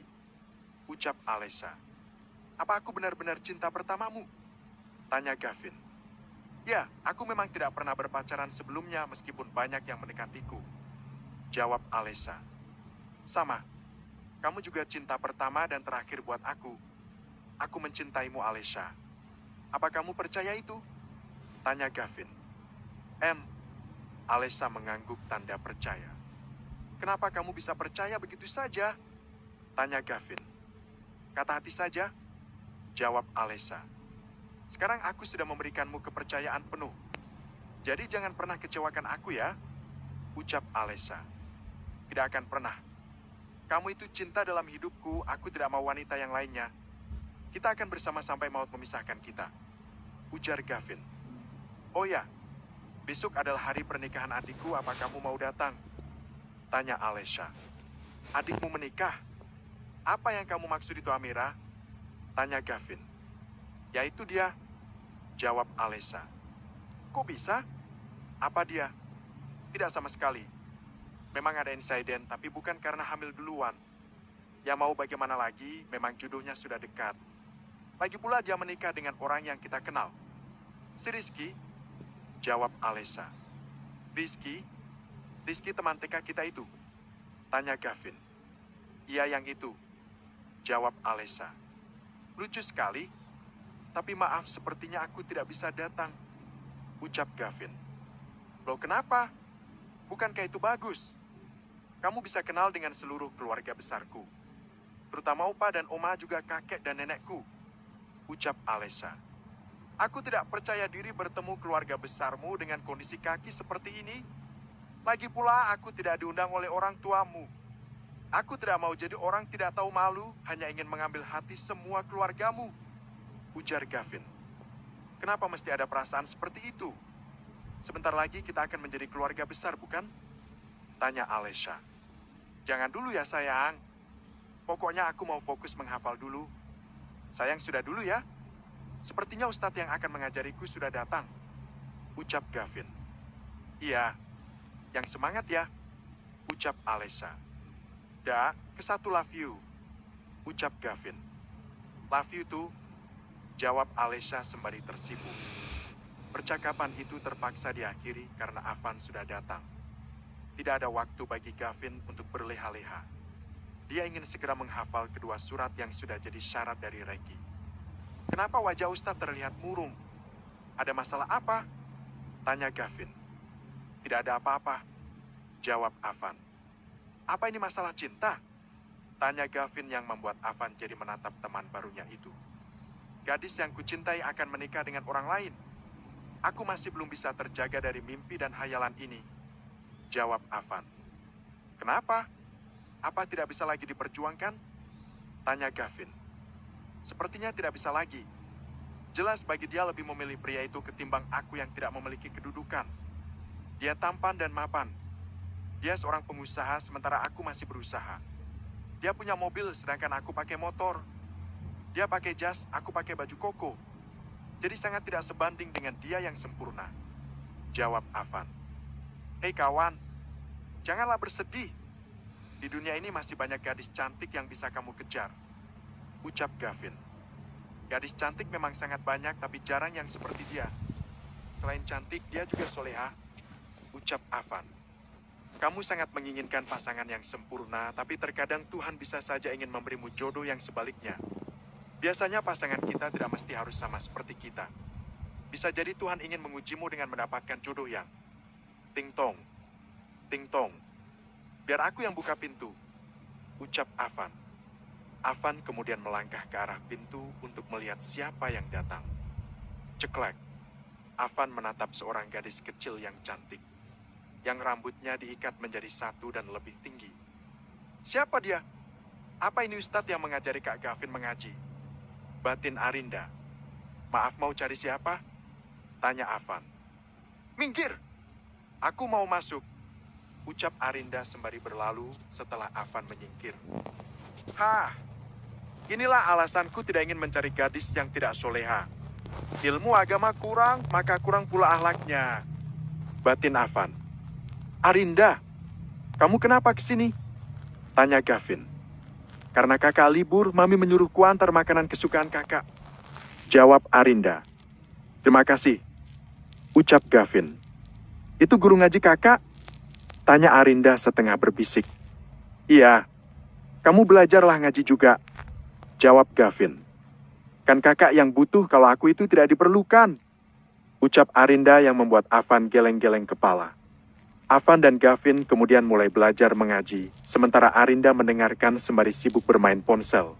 Ucap Alessa. Apa aku benar-benar cinta pertamamu? Tanya Gavin. Ya, aku memang tidak pernah berpacaran sebelumnya meskipun banyak yang mendekatiku. Jawab Alessa. Sama. Kamu juga cinta pertama dan terakhir buat aku. Aku mencintaimu, Alessa. Apa kamu percaya itu? Tanya Gavin. M. Alessa mengangguk tanda percaya. Kenapa kamu bisa percaya begitu saja? Tanya Gavin. Kata hati saja, jawab Alessa. Sekarang aku sudah memberikanmu kepercayaan penuh. Jadi jangan pernah kecewakan aku ya, ucap Alessa. Tidak akan pernah. Kamu itu cinta dalam hidupku, aku tidak mau wanita yang lainnya. Kita akan bersama sampai maut memisahkan kita. Ujar Gavin. Oh ya, besok adalah hari pernikahan adikku, apa kamu mau datang? Tanya Alesha. Adikmu menikah? Apa yang kamu maksud itu Amira? Tanya Gavin. Yaitu dia. Jawab Alesha. Kok bisa? Apa dia? Tidak sama sekali. Memang ada insiden, tapi bukan karena hamil duluan. Ya mau bagaimana lagi, memang judulnya sudah dekat. Lagi pula dia menikah dengan orang yang kita kenal. Si Rizky, jawab Alesha. Rizky, Rizky teman TK kita itu? Tanya Gavin. Iya yang itu. Jawab Alessa. Lucu sekali. Tapi maaf sepertinya aku tidak bisa datang. Ucap Gavin. Loh kenapa? Bukankah itu bagus? Kamu bisa kenal dengan seluruh keluarga besarku. Terutama Opa dan Oma juga kakek dan nenekku. Ucap Alessa. Aku tidak percaya diri bertemu keluarga besarmu dengan kondisi kaki seperti ini, lagi pula aku tidak diundang oleh orang tuamu. Aku tidak mau jadi orang tidak tahu malu, hanya ingin mengambil hati semua keluargamu. Ujar Gavin. Kenapa mesti ada perasaan seperti itu? Sebentar lagi kita akan menjadi keluarga besar, bukan? Tanya Alesha. Jangan dulu ya, sayang. Pokoknya aku mau fokus menghafal dulu. Sayang sudah dulu ya. Sepertinya Ustadz yang akan mengajariku sudah datang. Ucap Gavin. Iya, yang semangat ya, ucap Alessa. Da, kesatu love you, ucap Gavin. Love you too, jawab Alessa sembari tersipu. Percakapan itu terpaksa diakhiri karena Avan sudah datang. Tidak ada waktu bagi Gavin untuk berleha-leha. Dia ingin segera menghafal kedua surat yang sudah jadi syarat dari Reki. Kenapa wajah Ustadz terlihat murung? Ada masalah apa? Tanya Gavin. Tidak ada apa-apa. Jawab Avan. Apa ini masalah cinta? Tanya Gavin yang membuat Avan jadi menatap teman barunya itu. Gadis yang kucintai akan menikah dengan orang lain. Aku masih belum bisa terjaga dari mimpi dan hayalan ini. Jawab Avan. Kenapa? Apa tidak bisa lagi diperjuangkan? Tanya Gavin. Sepertinya tidak bisa lagi. Jelas bagi dia lebih memilih pria itu ketimbang aku yang tidak memiliki kedudukan. Dia tampan dan mapan. Dia seorang pengusaha sementara aku masih berusaha. Dia punya mobil sedangkan aku pakai motor. Dia pakai jas, aku pakai baju koko. Jadi sangat tidak sebanding dengan dia yang sempurna. Jawab Avan. Hei kawan, janganlah bersedih. Di dunia ini masih banyak gadis cantik yang bisa kamu kejar. Ucap Gavin. Gadis cantik memang sangat banyak tapi jarang yang seperti dia. Selain cantik, dia juga solehah ucap Avan. Kamu sangat menginginkan pasangan yang sempurna, tapi terkadang Tuhan bisa saja ingin memberimu jodoh yang sebaliknya. Biasanya pasangan kita tidak mesti harus sama seperti kita. Bisa jadi Tuhan ingin mengujimu dengan mendapatkan jodoh yang ting tong, ting tong. Biar aku yang buka pintu, ucap Avan. Avan kemudian melangkah ke arah pintu untuk melihat siapa yang datang. Ceklek. Avan menatap seorang gadis kecil yang cantik yang rambutnya diikat menjadi satu dan lebih tinggi. Siapa dia? Apa ini Ustadz yang mengajari Kak Gavin mengaji? Batin Arinda. Maaf mau cari siapa? Tanya Afan. Minggir! Aku mau masuk. Ucap Arinda sembari berlalu setelah Afan menyingkir. Hah, inilah alasanku tidak ingin mencari gadis yang tidak soleha. Ilmu agama kurang, maka kurang pula ahlaknya. Batin Afan. Arinda, kamu kenapa ke sini? Tanya Gavin. Karena kakak libur, Mami menyuruhku antar makanan kesukaan kakak. Jawab Arinda. Terima kasih. Ucap Gavin. Itu guru ngaji kakak? Tanya Arinda setengah berbisik. Iya, kamu belajarlah ngaji juga. Jawab Gavin. Kan kakak yang butuh kalau aku itu tidak diperlukan. Ucap Arinda yang membuat Avan geleng-geleng kepala. Avan dan Gavin kemudian mulai belajar mengaji, sementara Arinda mendengarkan sembari sibuk bermain ponsel.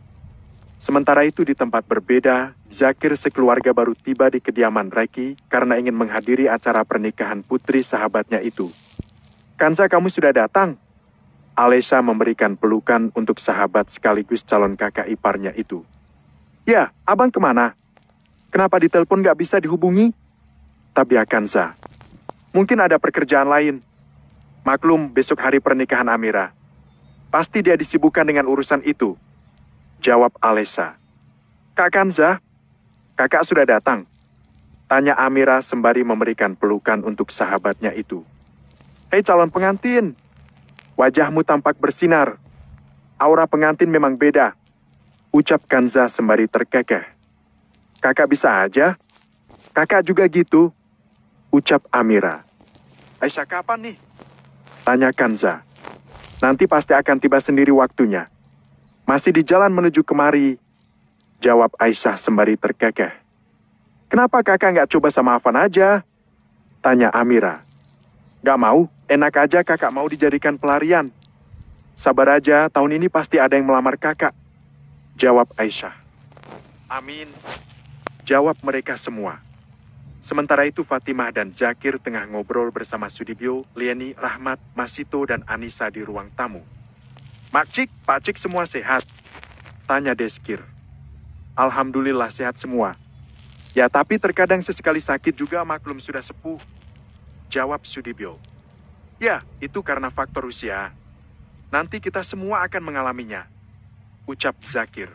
Sementara itu di tempat berbeda, Zakir sekeluarga baru tiba di kediaman Reki karena ingin menghadiri acara pernikahan putri sahabatnya itu. Kansa kamu sudah datang? Alesha memberikan pelukan untuk sahabat sekaligus calon kakak iparnya itu. Ya, abang kemana? Kenapa ditelepon gak bisa dihubungi? Tapi ya Kansa. Mungkin ada pekerjaan lain, Maklum besok hari pernikahan Amira. Pasti dia disibukkan dengan urusan itu. Jawab Alesa. Kak Kanza, kakak sudah datang. Tanya Amira sembari memberikan pelukan untuk sahabatnya itu. Hei calon pengantin, wajahmu tampak bersinar. Aura pengantin memang beda. Ucap Kanza sembari terkekeh. Kakak bisa aja. Kakak juga gitu. Ucap Amira. Aisyah kapan nih? Tanya Kanza. Nanti pasti akan tiba sendiri waktunya. Masih di jalan menuju kemari. Jawab Aisyah sembari terkekeh. Kenapa kakak nggak coba sama Afan aja? Tanya Amira. Gak mau, enak aja kakak mau dijadikan pelarian. Sabar aja, tahun ini pasti ada yang melamar kakak. Jawab Aisyah. Amin. Jawab mereka semua. Sementara itu Fatimah dan Zakir tengah ngobrol bersama Sudibyo, Lieni, Rahmat, Masito dan Anissa di ruang tamu. Makcik, Pakcik semua sehat? Tanya Deskir. Alhamdulillah sehat semua. Ya tapi terkadang sesekali sakit juga maklum sudah sepuh. Jawab Sudibyo. Ya, itu karena faktor usia. Nanti kita semua akan mengalaminya. Ucap Zakir.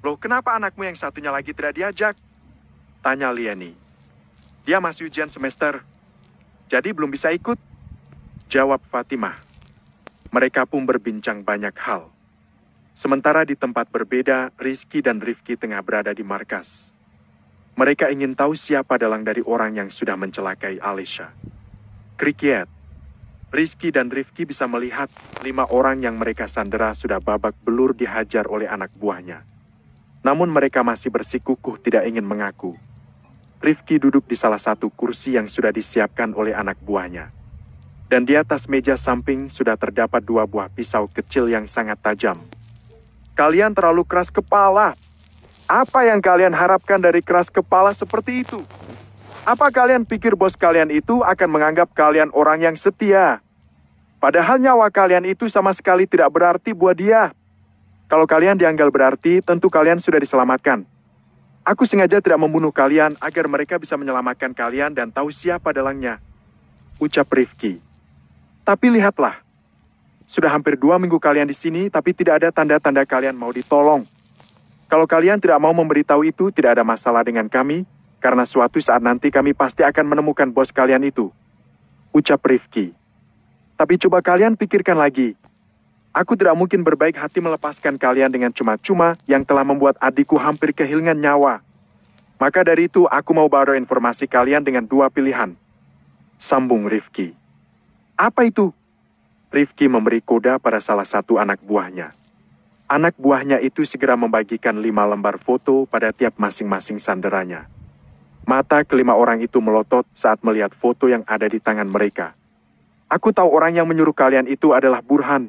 Loh kenapa anakmu yang satunya lagi tidak diajak? Tanya Lieni. Dia masih ujian semester, jadi belum bisa ikut. Jawab Fatimah. Mereka pun berbincang banyak hal. Sementara di tempat berbeda, Rizky dan Rifki tengah berada di markas. Mereka ingin tahu siapa dalang dari orang yang sudah mencelakai Alisha. Krikiet. Rizky dan Rifki bisa melihat lima orang yang mereka sandera sudah babak belur dihajar oleh anak buahnya. Namun mereka masih bersikukuh tidak ingin mengaku Rifki duduk di salah satu kursi yang sudah disiapkan oleh anak buahnya. Dan di atas meja samping sudah terdapat dua buah pisau kecil yang sangat tajam. Kalian terlalu keras kepala. Apa yang kalian harapkan dari keras kepala seperti itu? Apa kalian pikir bos kalian itu akan menganggap kalian orang yang setia? Padahal nyawa kalian itu sama sekali tidak berarti buat dia. Kalau kalian dianggap berarti, tentu kalian sudah diselamatkan. Aku sengaja tidak membunuh kalian agar mereka bisa menyelamatkan kalian dan tahu siapa dalangnya. Ucap Rifki. Tapi lihatlah, sudah hampir dua minggu kalian di sini, tapi tidak ada tanda-tanda kalian mau ditolong. Kalau kalian tidak mau memberitahu itu, tidak ada masalah dengan kami, karena suatu saat nanti kami pasti akan menemukan bos kalian itu. Ucap Rifki. Tapi coba kalian pikirkan lagi, Aku tidak mungkin berbaik hati melepaskan kalian dengan cuma-cuma yang telah membuat adikku hampir kehilangan nyawa. Maka dari itu aku mau bawa informasi kalian dengan dua pilihan. Sambung Rifki. Apa itu? Rifki memberi koda pada salah satu anak buahnya. Anak buahnya itu segera membagikan lima lembar foto pada tiap masing-masing sanderanya. Mata kelima orang itu melotot saat melihat foto yang ada di tangan mereka. Aku tahu orang yang menyuruh kalian itu adalah Burhan,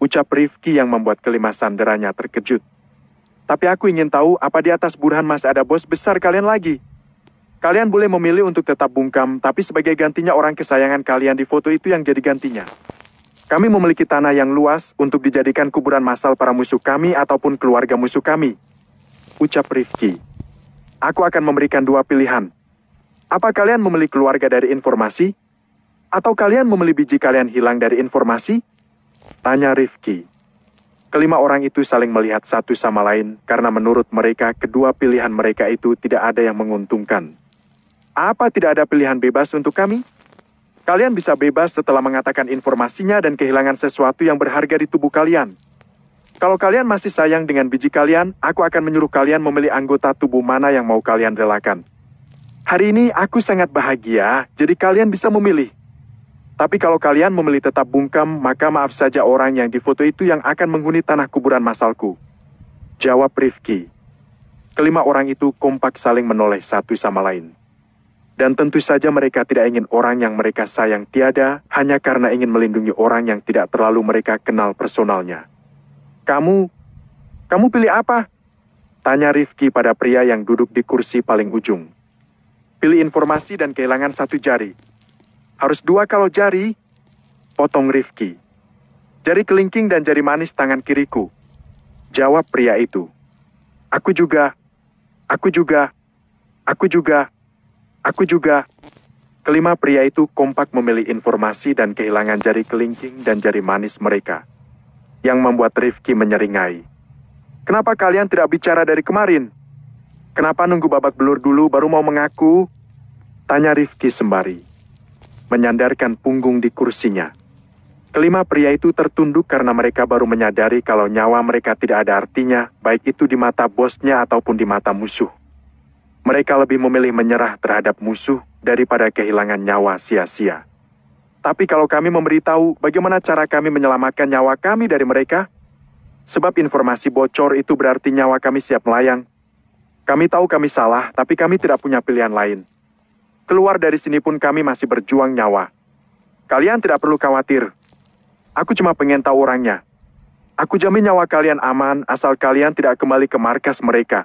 ucap Rifki yang membuat kelima sanderanya terkejut. Tapi aku ingin tahu apa di atas burhan masih ada bos besar kalian lagi. Kalian boleh memilih untuk tetap bungkam, tapi sebagai gantinya orang kesayangan kalian di foto itu yang jadi gantinya. Kami memiliki tanah yang luas untuk dijadikan kuburan massal para musuh kami ataupun keluarga musuh kami. Ucap Rifki. Aku akan memberikan dua pilihan. Apa kalian memilih keluarga dari informasi? Atau kalian memilih biji kalian hilang dari informasi? Tanya Rifki. Kelima orang itu saling melihat satu sama lain karena menurut mereka kedua pilihan mereka itu tidak ada yang menguntungkan. Apa tidak ada pilihan bebas untuk kami? Kalian bisa bebas setelah mengatakan informasinya dan kehilangan sesuatu yang berharga di tubuh kalian. Kalau kalian masih sayang dengan biji kalian, aku akan menyuruh kalian memilih anggota tubuh mana yang mau kalian relakan. Hari ini aku sangat bahagia, jadi kalian bisa memilih. Tapi kalau kalian memilih tetap bungkam, maka maaf saja orang yang difoto itu yang akan menghuni tanah kuburan masalku. Jawab Rifki. Kelima orang itu kompak saling menoleh satu sama lain. Dan tentu saja mereka tidak ingin orang yang mereka sayang tiada hanya karena ingin melindungi orang yang tidak terlalu mereka kenal personalnya. Kamu, kamu pilih apa? Tanya Rifki pada pria yang duduk di kursi paling ujung. Pilih informasi dan kehilangan satu jari, harus dua kalau jari, potong Rifki. Jari kelingking dan jari manis tangan kiriku. Jawab pria itu. Aku juga, aku juga, aku juga, aku juga. Kelima pria itu kompak memilih informasi dan kehilangan jari kelingking dan jari manis mereka. Yang membuat Rifki menyeringai. Kenapa kalian tidak bicara dari kemarin? Kenapa nunggu babak belur dulu baru mau mengaku? Tanya Rifki sembari menyandarkan punggung di kursinya. Kelima pria itu tertunduk karena mereka baru menyadari kalau nyawa mereka tidak ada artinya, baik itu di mata bosnya ataupun di mata musuh. Mereka lebih memilih menyerah terhadap musuh daripada kehilangan nyawa sia-sia. Tapi kalau kami memberitahu bagaimana cara kami menyelamatkan nyawa kami dari mereka, sebab informasi bocor itu berarti nyawa kami siap melayang. Kami tahu kami salah, tapi kami tidak punya pilihan lain. Keluar dari sini pun kami masih berjuang nyawa. Kalian tidak perlu khawatir. Aku cuma pengen tahu orangnya. Aku jamin nyawa kalian aman asal kalian tidak kembali ke markas mereka.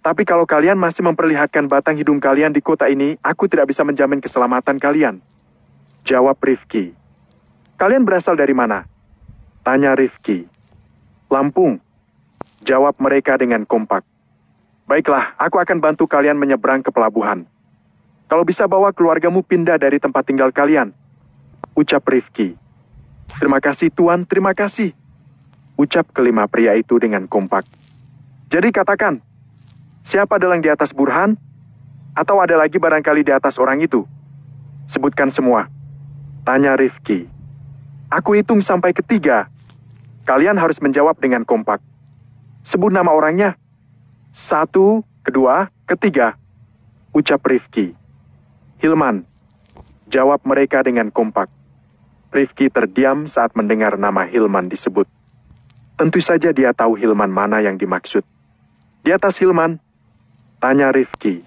Tapi kalau kalian masih memperlihatkan batang hidung kalian di kota ini, aku tidak bisa menjamin keselamatan kalian. Jawab Rifki. Kalian berasal dari mana? Tanya Rifki. Lampung. Jawab mereka dengan kompak. Baiklah, aku akan bantu kalian menyeberang ke pelabuhan. Kalau bisa bawa keluargamu pindah dari tempat tinggal kalian. Ucap Rifki. Terima kasih Tuan, terima kasih. Ucap kelima pria itu dengan kompak. Jadi katakan, siapa dalang di atas Burhan? Atau ada lagi barangkali di atas orang itu? Sebutkan semua. Tanya Rifki. Aku hitung sampai ketiga. Kalian harus menjawab dengan kompak. Sebut nama orangnya. Satu, kedua, ketiga. Ucap Rifki. Hilman, jawab mereka dengan kompak. Rifki terdiam saat mendengar nama Hilman disebut. Tentu saja dia tahu Hilman mana yang dimaksud. Di atas Hilman, tanya Rifki.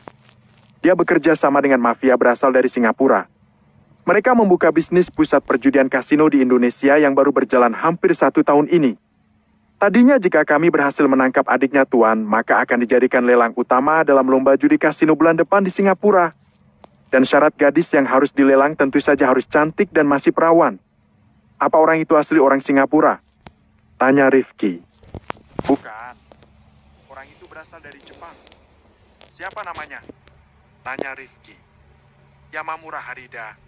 Dia bekerja sama dengan mafia berasal dari Singapura. Mereka membuka bisnis pusat perjudian kasino di Indonesia yang baru berjalan hampir satu tahun ini. Tadinya jika kami berhasil menangkap adiknya Tuan, maka akan dijadikan lelang utama dalam lomba judi kasino bulan depan di Singapura. Dan syarat gadis yang harus dilelang tentu saja harus cantik dan masih perawan. Apa orang itu asli orang Singapura? Tanya Rifki. Bukan. Orang itu berasal dari Jepang. Siapa namanya? Tanya Rifki. Yamamura Harida.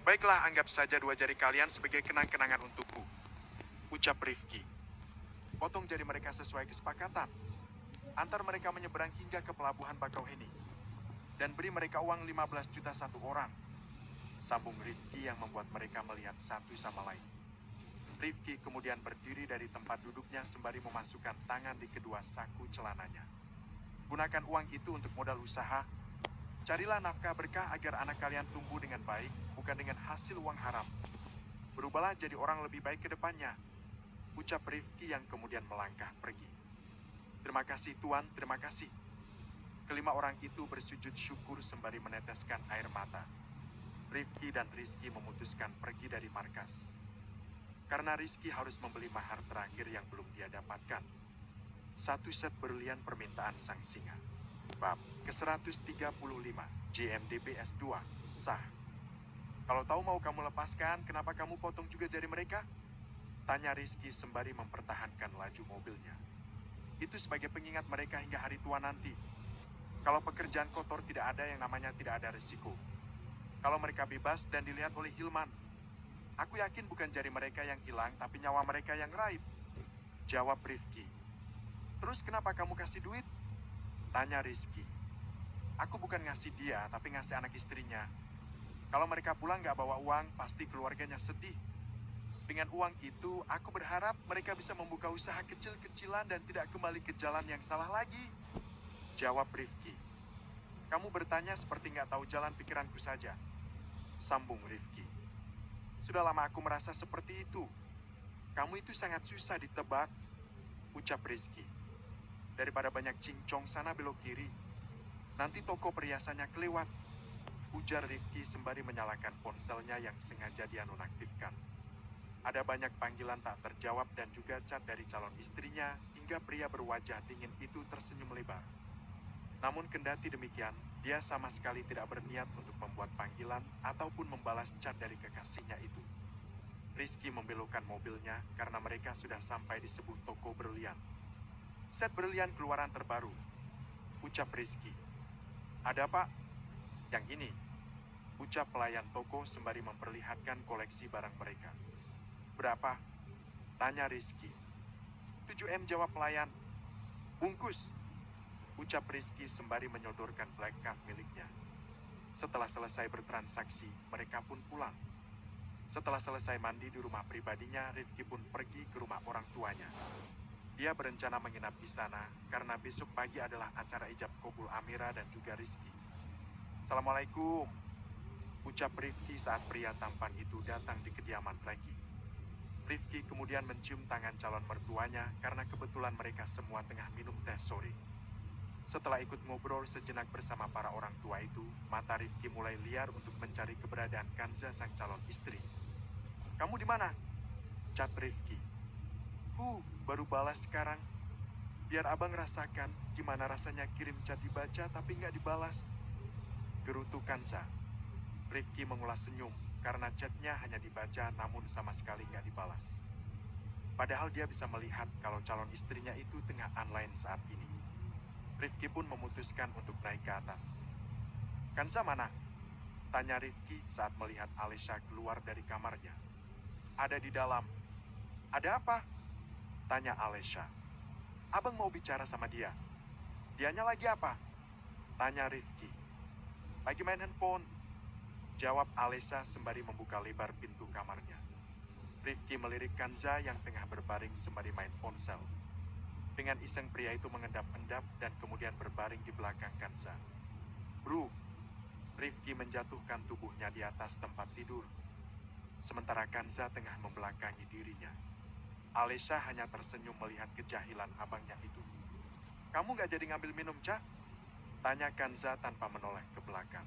Baiklah, anggap saja dua jari kalian sebagai kenang-kenangan untukku. Ucap Rifki. Potong jari mereka sesuai kesepakatan. Antar mereka menyeberang hingga ke pelabuhan bakau Bakauheni dan beri mereka uang 15 juta satu orang. Sambung Rifki yang membuat mereka melihat satu sama lain. Rifki kemudian berdiri dari tempat duduknya sembari memasukkan tangan di kedua saku celananya. Gunakan uang itu untuk modal usaha. Carilah nafkah berkah agar anak kalian tumbuh dengan baik, bukan dengan hasil uang haram. Berubahlah jadi orang lebih baik ke depannya. Ucap Rifki yang kemudian melangkah pergi. Terima kasih Tuan, terima kasih. Kelima orang itu bersujud syukur sembari meneteskan air mata. Rifki dan Rizki memutuskan pergi dari markas. Karena Rizki harus membeli mahar terakhir yang belum dia dapatkan. Satu set berlian permintaan sang singa. Bab ke-135 JMDBS 2 sah. Kalau tahu mau kamu lepaskan, kenapa kamu potong juga jari mereka? Tanya Rizki sembari mempertahankan laju mobilnya. Itu sebagai pengingat mereka hingga hari tua nanti, kalau pekerjaan kotor tidak ada yang namanya tidak ada risiko. Kalau mereka bebas dan dilihat oleh Hilman, aku yakin bukan jari mereka yang hilang, tapi nyawa mereka yang raib. Jawab Rifki. Terus kenapa kamu kasih duit? Tanya Rizky. Aku bukan ngasih dia, tapi ngasih anak istrinya. Kalau mereka pulang nggak bawa uang, pasti keluarganya sedih. Dengan uang itu, aku berharap mereka bisa membuka usaha kecil-kecilan dan tidak kembali ke jalan yang salah lagi. Jawab Rifki. Kamu bertanya seperti nggak tahu jalan pikiranku saja. Sambung Rifki. Sudah lama aku merasa seperti itu. Kamu itu sangat susah ditebak. Ucap Rizki. Daripada banyak cincong sana belok kiri. Nanti toko perhiasannya kelewat. Ujar Rifki sembari menyalakan ponselnya yang sengaja nonaktifkan. Ada banyak panggilan tak terjawab dan juga cat dari calon istrinya, hingga pria berwajah dingin itu tersenyum lebar. Namun kendati demikian, dia sama sekali tidak berniat untuk membuat panggilan ataupun membalas cat dari kekasihnya itu. Rizky membelokkan mobilnya karena mereka sudah sampai di sebuah toko berlian. Set berlian keluaran terbaru. Ucap Rizky. Ada pak? Yang ini. Ucap pelayan toko sembari memperlihatkan koleksi barang mereka. Berapa? Tanya Rizky. 7M jawab pelayan. Bungkus. Ucap Rizky sembari menyodorkan black card miliknya. Setelah selesai bertransaksi, mereka pun pulang. Setelah selesai mandi di rumah pribadinya, Rifki pun pergi ke rumah orang tuanya. Dia berencana menginap di sana, karena besok pagi adalah acara ijab kobul Amira dan juga Rizky. Assalamualaikum, ucap Rifki saat pria tampan itu datang di kediaman Reki. Rifki kemudian mencium tangan calon mertuanya karena kebetulan mereka semua tengah minum teh sore. Setelah ikut ngobrol sejenak bersama para orang tua itu, mata Rifki mulai liar untuk mencari keberadaan Kanza sang calon istri. Kamu di mana? Cat Rifki. Hu, baru balas sekarang. Biar abang rasakan gimana rasanya kirim cat dibaca tapi nggak dibalas. Gerutu Kanza. Rifki mengulas senyum karena chatnya hanya dibaca namun sama sekali nggak dibalas. Padahal dia bisa melihat kalau calon istrinya itu tengah online saat ini. Rifki pun memutuskan untuk naik ke atas. Kansa mana? Tanya Rifki saat melihat Alesha keluar dari kamarnya. Ada di dalam. Ada apa? Tanya Alesha. Abang mau bicara sama dia. Dianya lagi apa? Tanya Rifki. Lagi main handphone. Jawab Alesha sembari membuka lebar pintu kamarnya. Rifki melirik Kanza yang tengah berbaring sembari main ponsel. Dengan iseng pria itu mengendap-endap dan kemudian berbaring di belakang Kansa. Bro, Rifki menjatuhkan tubuhnya di atas tempat tidur. Sementara Kansa tengah membelakangi dirinya. Alesha hanya tersenyum melihat kejahilan abangnya itu. Kamu gak jadi ngambil minum, Cak? Tanya Kanza tanpa menoleh ke belakang.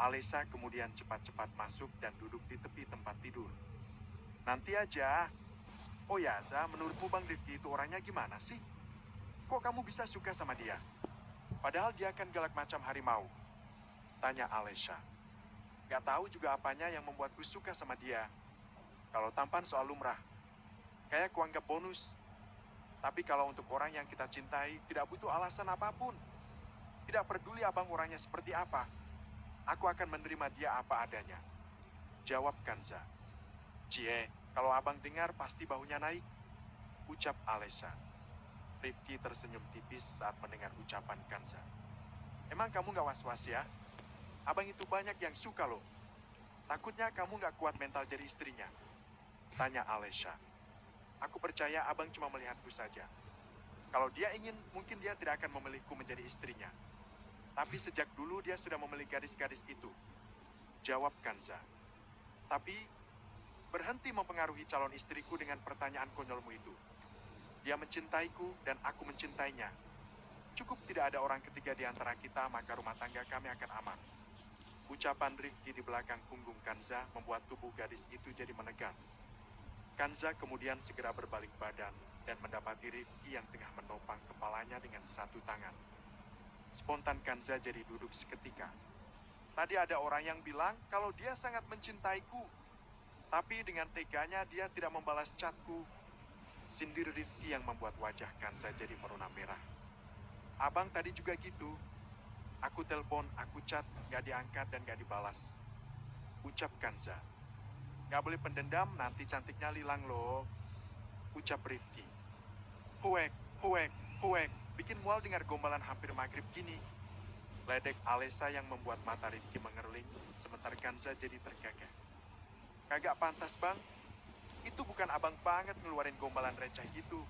Alesha kemudian cepat-cepat masuk dan duduk di tepi tempat tidur. Nanti aja, Oh ya, Za, menurutmu Bang Rifki itu orangnya gimana sih? Kok kamu bisa suka sama dia? Padahal dia kan galak macam harimau. Tanya Alesha. Gak tahu juga apanya yang membuatku suka sama dia. Kalau tampan soal lumrah. Kayak kuanggap bonus. Tapi kalau untuk orang yang kita cintai, tidak butuh alasan apapun. Tidak peduli abang orangnya seperti apa. Aku akan menerima dia apa adanya. Jawab Kanza. Cie, kalau abang dengar pasti bahunya naik, ucap Alesa. Rifki tersenyum tipis saat mendengar ucapan Kanza. Emang kamu gak was-was ya? Abang itu banyak yang suka loh. Takutnya kamu gak kuat mental jadi istrinya. Tanya Alesha. Aku percaya abang cuma melihatku saja. Kalau dia ingin, mungkin dia tidak akan memilihku menjadi istrinya. Tapi sejak dulu dia sudah memilih gadis-gadis itu. Jawab Kanza. Tapi Berhenti mempengaruhi calon istriku dengan pertanyaan konyolmu itu. Dia mencintaiku dan aku mencintainya. Cukup tidak ada orang ketiga di antara kita, maka rumah tangga kami akan aman. Ucapan Rifki di belakang punggung Kanza membuat tubuh gadis itu jadi menegang. Kanza kemudian segera berbalik badan dan mendapati Rifki yang tengah menopang kepalanya dengan satu tangan. Spontan Kanza jadi duduk seketika. Tadi ada orang yang bilang kalau dia sangat mencintaiku, tapi dengan teganya dia tidak membalas catku. Sindir Rifki yang membuat wajah Kansa jadi merona merah. Abang tadi juga gitu. Aku telepon, aku cat, gak diangkat dan gak dibalas. Ucap Kansa. Gak boleh pendendam, nanti cantiknya hilang loh. Ucap Rifki. Huek, huek, huek, bikin mual dengar gombalan hampir maghrib gini. Ledek Alesa yang membuat mata Rifki mengerling, sementara Kansa jadi tergagah. Kagak pantas, Bang. Itu bukan abang banget ngeluarin gombalan receh gitu.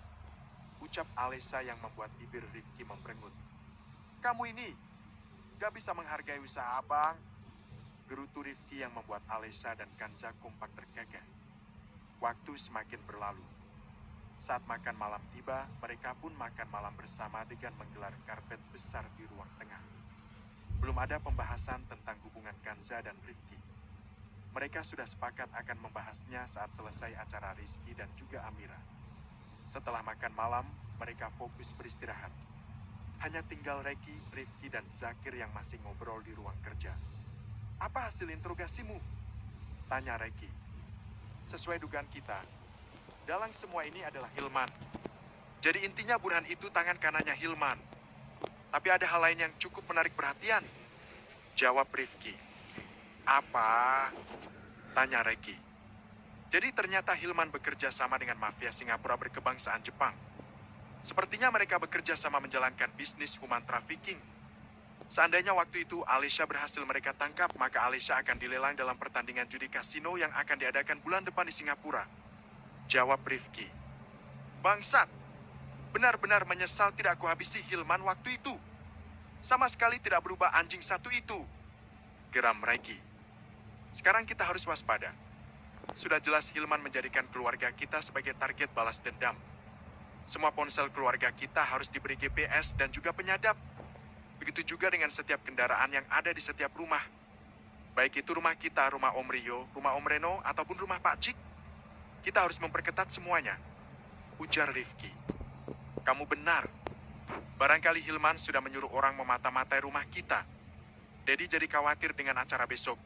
Ucap Alesa yang membuat bibir Rifki memperengut. Kamu ini gak bisa menghargai usaha abang. Gerutu Rifki yang membuat Alesa dan Kanza kompak tergagah. Waktu semakin berlalu. Saat makan malam tiba, mereka pun makan malam bersama dengan menggelar karpet besar di ruang tengah. Belum ada pembahasan tentang hubungan Kanza dan Rifki. Mereka sudah sepakat akan membahasnya saat selesai acara Rizky dan juga Amira. Setelah makan malam, mereka fokus beristirahat. Hanya tinggal Reki, Rifki, dan Zakir yang masih ngobrol di ruang kerja. Apa hasil interogasimu? Tanya Reki. Sesuai dugaan kita, dalang semua ini adalah Hilman. Jadi intinya Burhan itu tangan kanannya Hilman. Tapi ada hal lain yang cukup menarik perhatian. Jawab Rifki. Apa? Tanya Reki. Jadi ternyata Hilman bekerja sama dengan mafia Singapura berkebangsaan Jepang. Sepertinya mereka bekerja sama menjalankan bisnis human trafficking. Seandainya waktu itu Alessia berhasil mereka tangkap, maka Alessia akan dilelang dalam pertandingan judi kasino yang akan diadakan bulan depan di Singapura. Jawab Rifki. Bangsat! Benar-benar menyesal tidak aku habisi Hilman waktu itu. Sama sekali tidak berubah anjing satu itu. Geram Regi. Sekarang kita harus waspada. Sudah jelas Hilman menjadikan keluarga kita sebagai target balas dendam. Semua ponsel keluarga kita harus diberi GPS dan juga penyadap. Begitu juga dengan setiap kendaraan yang ada di setiap rumah. Baik itu rumah kita, rumah Om Rio, rumah Om Reno, ataupun rumah Pak Cik. Kita harus memperketat semuanya. Ujar Rifki. Kamu benar. Barangkali Hilman sudah menyuruh orang memata-matai rumah kita. Dedi jadi khawatir dengan acara besok.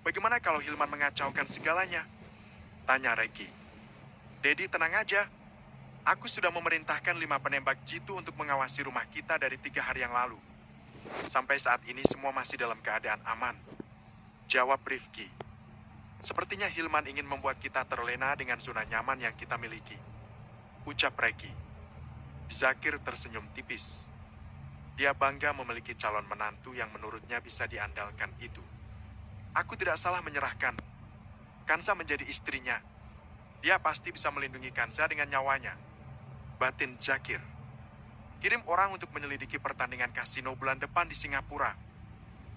Bagaimana kalau Hilman mengacaukan segalanya? Tanya Reki. Dedi tenang aja. Aku sudah memerintahkan lima penembak jitu untuk mengawasi rumah kita dari tiga hari yang lalu. Sampai saat ini semua masih dalam keadaan aman. Jawab Rifki. Sepertinya Hilman ingin membuat kita terlena dengan zona nyaman yang kita miliki. Ucap Reki. Zakir tersenyum tipis. Dia bangga memiliki calon menantu yang menurutnya bisa diandalkan itu. Aku tidak salah menyerahkan. Kansa menjadi istrinya. Dia pasti bisa melindungi Kansa dengan nyawanya. Batin Jakir. Kirim orang untuk menyelidiki pertandingan kasino bulan depan di Singapura.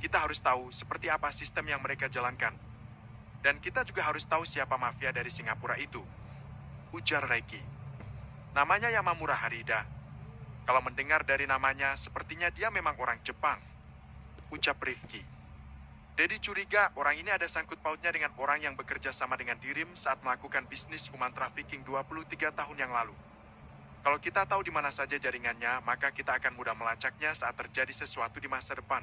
Kita harus tahu seperti apa sistem yang mereka jalankan. Dan kita juga harus tahu siapa mafia dari Singapura itu. Ujar Reiki. Namanya Yamamura Harida. Kalau mendengar dari namanya, sepertinya dia memang orang Jepang. Ucap Rifki. Dedi curiga orang ini ada sangkut pautnya dengan orang yang bekerja sama dengan Dirim saat melakukan bisnis human trafficking 23 tahun yang lalu. Kalau kita tahu di mana saja jaringannya, maka kita akan mudah melacaknya saat terjadi sesuatu di masa depan.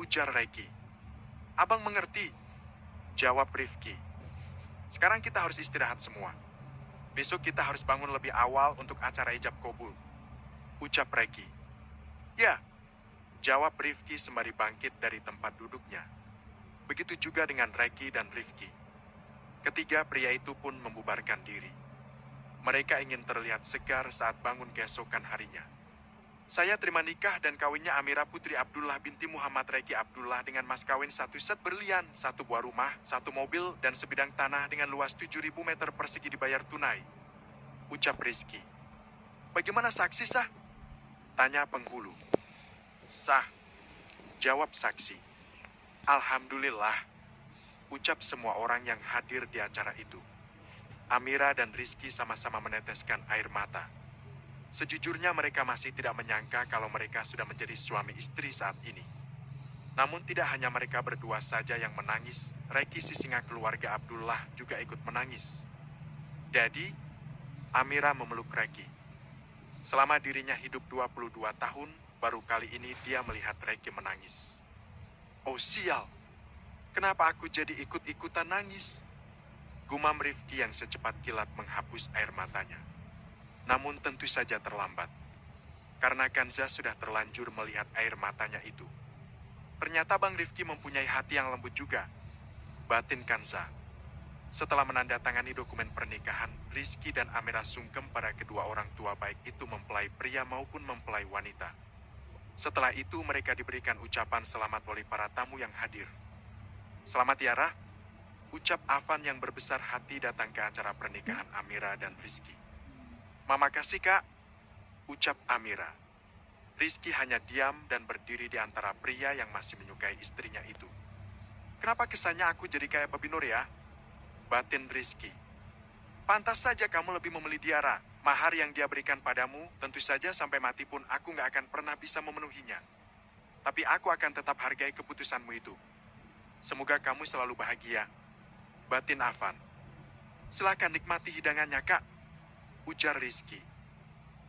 Ujar Reiki. Abang mengerti? Jawab Rifki. Sekarang kita harus istirahat semua. Besok kita harus bangun lebih awal untuk acara ijab kobul. Ucap Reiki. Ya, Jawab Rifki sembari bangkit dari tempat duduknya. Begitu juga dengan Reki dan Rifki. Ketiga pria itu pun membubarkan diri. Mereka ingin terlihat segar saat bangun keesokan harinya. Saya terima nikah dan kawinnya Amira Putri Abdullah binti Muhammad Reki Abdullah dengan mas kawin satu set berlian, satu buah rumah, satu mobil, dan sebidang tanah dengan luas 7.000 meter persegi dibayar tunai. Ucap Rizki. Bagaimana saksi sah? Tanya penghulu. Sah. Jawab saksi. Alhamdulillah. Ucap semua orang yang hadir di acara itu. Amira dan Rizky sama-sama meneteskan air mata. Sejujurnya mereka masih tidak menyangka kalau mereka sudah menjadi suami istri saat ini. Namun tidak hanya mereka berdua saja yang menangis, Reki si singa keluarga Abdullah juga ikut menangis. Jadi, Amira memeluk Reki. Selama dirinya hidup 22 tahun, Baru kali ini dia melihat Reki menangis. Oh sial, kenapa aku jadi ikut-ikutan nangis? Gumam Rifki yang secepat kilat menghapus air matanya. Namun tentu saja terlambat. Karena Kanza sudah terlanjur melihat air matanya itu. Ternyata Bang Rifki mempunyai hati yang lembut juga. Batin Kanza. Setelah menandatangani dokumen pernikahan, Rizky dan Amira sungkem pada kedua orang tua baik itu mempelai pria maupun mempelai wanita. Setelah itu mereka diberikan ucapan selamat oleh para tamu yang hadir. Selamat tiara, ya, ucap Afan yang berbesar hati datang ke acara pernikahan Amira dan Rizky. Mama kasih kak, ucap Amira. Rizky hanya diam dan berdiri di antara pria yang masih menyukai istrinya itu. Kenapa kesannya aku jadi kayak Pebinur ya? Batin Rizky. Pantas saja kamu lebih memilih Tiara. Mahar yang dia berikan padamu, tentu saja sampai mati pun aku nggak akan pernah bisa memenuhinya. Tapi aku akan tetap hargai keputusanmu itu. Semoga kamu selalu bahagia. Batin Afan. Silahkan nikmati hidangannya, Kak. Ujar Rizky.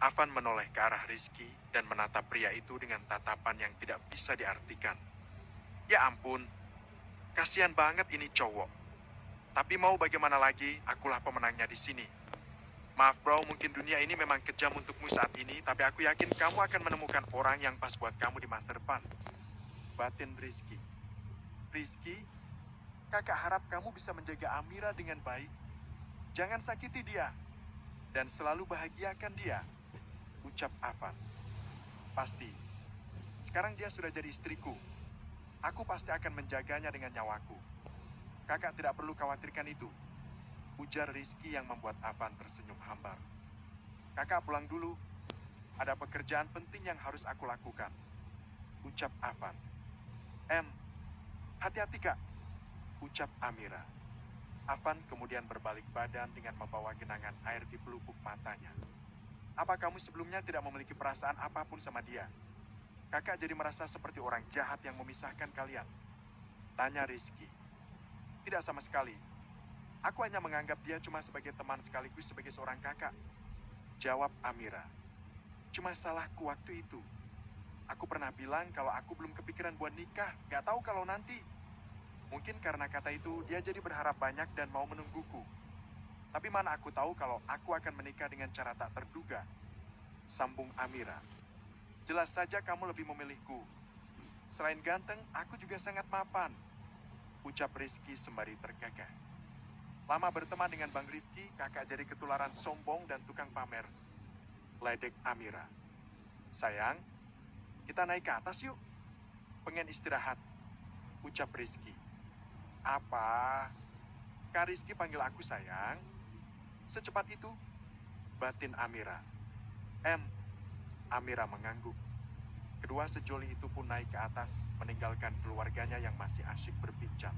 Afan menoleh ke arah Rizky dan menatap pria itu dengan tatapan yang tidak bisa diartikan. Ya ampun, kasihan banget ini cowok. Tapi mau bagaimana lagi, akulah pemenangnya di sini. Maaf bro, mungkin dunia ini memang kejam untukmu saat ini, tapi aku yakin kamu akan menemukan orang yang pas buat kamu di masa depan. Batin Rizky. Rizky, kakak harap kamu bisa menjaga Amira dengan baik. Jangan sakiti dia. Dan selalu bahagiakan dia. Ucap Afan. Pasti. Sekarang dia sudah jadi istriku. Aku pasti akan menjaganya dengan nyawaku. Kakak tidak perlu khawatirkan itu. Ujar Rizky yang membuat Avan tersenyum hambar. Kakak pulang dulu. Ada pekerjaan penting yang harus aku lakukan. Ucap Avan. Em, hati-hati kak. Ucap Amira. Avan kemudian berbalik badan dengan membawa genangan air di pelupuk matanya. Apa kamu sebelumnya tidak memiliki perasaan apapun sama dia? Kakak jadi merasa seperti orang jahat yang memisahkan kalian. Tanya Rizky. Tidak sama sekali, Aku hanya menganggap dia cuma sebagai teman sekaligus sebagai seorang kakak. Jawab Amira. Cuma salahku waktu itu. Aku pernah bilang kalau aku belum kepikiran buat nikah, gak tahu kalau nanti. Mungkin karena kata itu, dia jadi berharap banyak dan mau menungguku. Tapi mana aku tahu kalau aku akan menikah dengan cara tak terduga. Sambung Amira. Jelas saja kamu lebih memilihku. Selain ganteng, aku juga sangat mapan. Ucap Rizky sembari tergagah. Lama berteman dengan Bang Rifki, kakak jadi ketularan sombong dan tukang pamer. Ledek Amira. Sayang, kita naik ke atas yuk. Pengen istirahat. Ucap Rizky. Apa? Kak Rizky panggil aku sayang. Secepat itu, batin Amira. M. Amira mengangguk. Kedua sejoli itu pun naik ke atas, meninggalkan keluarganya yang masih asyik berbincang.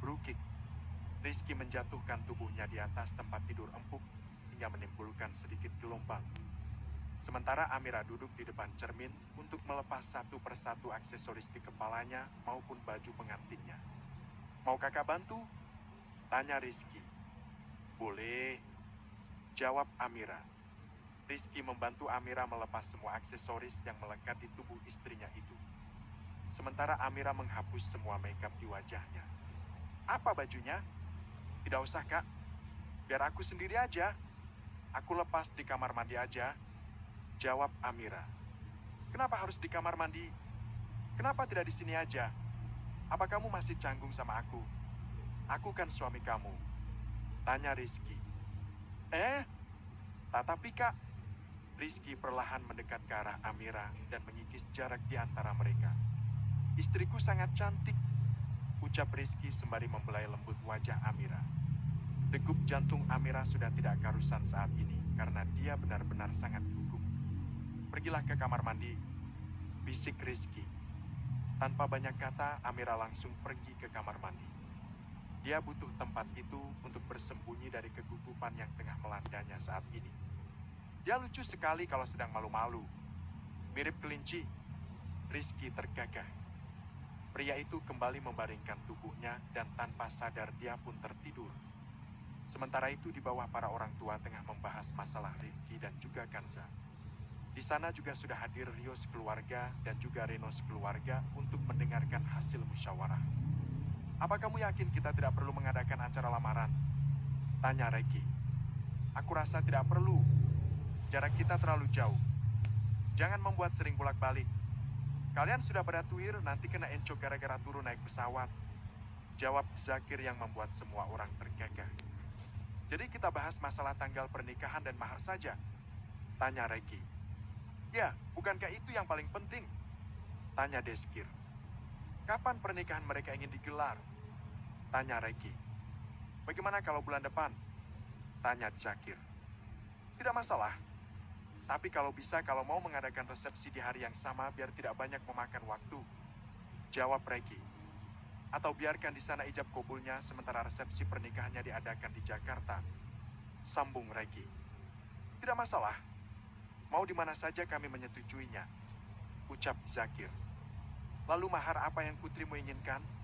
Brukik Rizky menjatuhkan tubuhnya di atas tempat tidur empuk hingga menimbulkan sedikit gelombang. Sementara Amira duduk di depan cermin untuk melepas satu persatu aksesoris di kepalanya maupun baju pengantinnya. Mau kakak bantu? Tanya Rizky. Boleh. Jawab Amira. Rizky membantu Amira melepas semua aksesoris yang melekat di tubuh istrinya itu. Sementara Amira menghapus semua makeup di wajahnya. Apa bajunya? Tidak usah, Kak. Biar aku sendiri aja. Aku lepas di kamar mandi aja. Jawab Amira. Kenapa harus di kamar mandi? Kenapa tidak di sini aja? Apa kamu masih canggung sama aku? Aku kan suami kamu. Tanya Rizky. Eh? Tetapi kak. Rizky perlahan mendekat ke arah Amira dan mengikis jarak di antara mereka. Istriku sangat cantik Ucap Rizky sembari membelai lembut wajah Amira. Degup jantung Amira sudah tidak karusan saat ini karena dia benar-benar sangat gugup. Pergilah ke kamar mandi, bisik Rizky. Tanpa banyak kata, Amira langsung pergi ke kamar mandi. Dia butuh tempat itu untuk bersembunyi dari kegugupan yang tengah melandanya saat ini. Dia lucu sekali kalau sedang malu-malu. Mirip kelinci. Rizky tergagah. Pria itu kembali membaringkan tubuhnya dan tanpa sadar dia pun tertidur. Sementara itu di bawah para orang tua tengah membahas masalah Rifki dan juga Kanza. Di sana juga sudah hadir Rio keluarga dan juga Reno keluarga untuk mendengarkan hasil musyawarah. Apa kamu yakin kita tidak perlu mengadakan acara lamaran? Tanya Reki. Aku rasa tidak perlu. Jarak kita terlalu jauh. Jangan membuat sering bolak-balik, Kalian sudah pada tuir, nanti kena encok gara-gara turun naik pesawat. Jawab Zakir yang membuat semua orang tergagah. Jadi kita bahas masalah tanggal pernikahan dan mahar saja. Tanya Reki. Ya, bukankah itu yang paling penting? Tanya Deskir. Kapan pernikahan mereka ingin digelar? Tanya Reki. Bagaimana kalau bulan depan? Tanya Zakir. Tidak masalah, tapi kalau bisa, kalau mau mengadakan resepsi di hari yang sama biar tidak banyak memakan waktu. Jawab Reki. Atau biarkan di sana ijab kobulnya sementara resepsi pernikahannya diadakan di Jakarta. Sambung Reki. Tidak masalah. Mau di mana saja kami menyetujuinya. Ucap Zakir. Lalu mahar apa yang putrimu inginkan?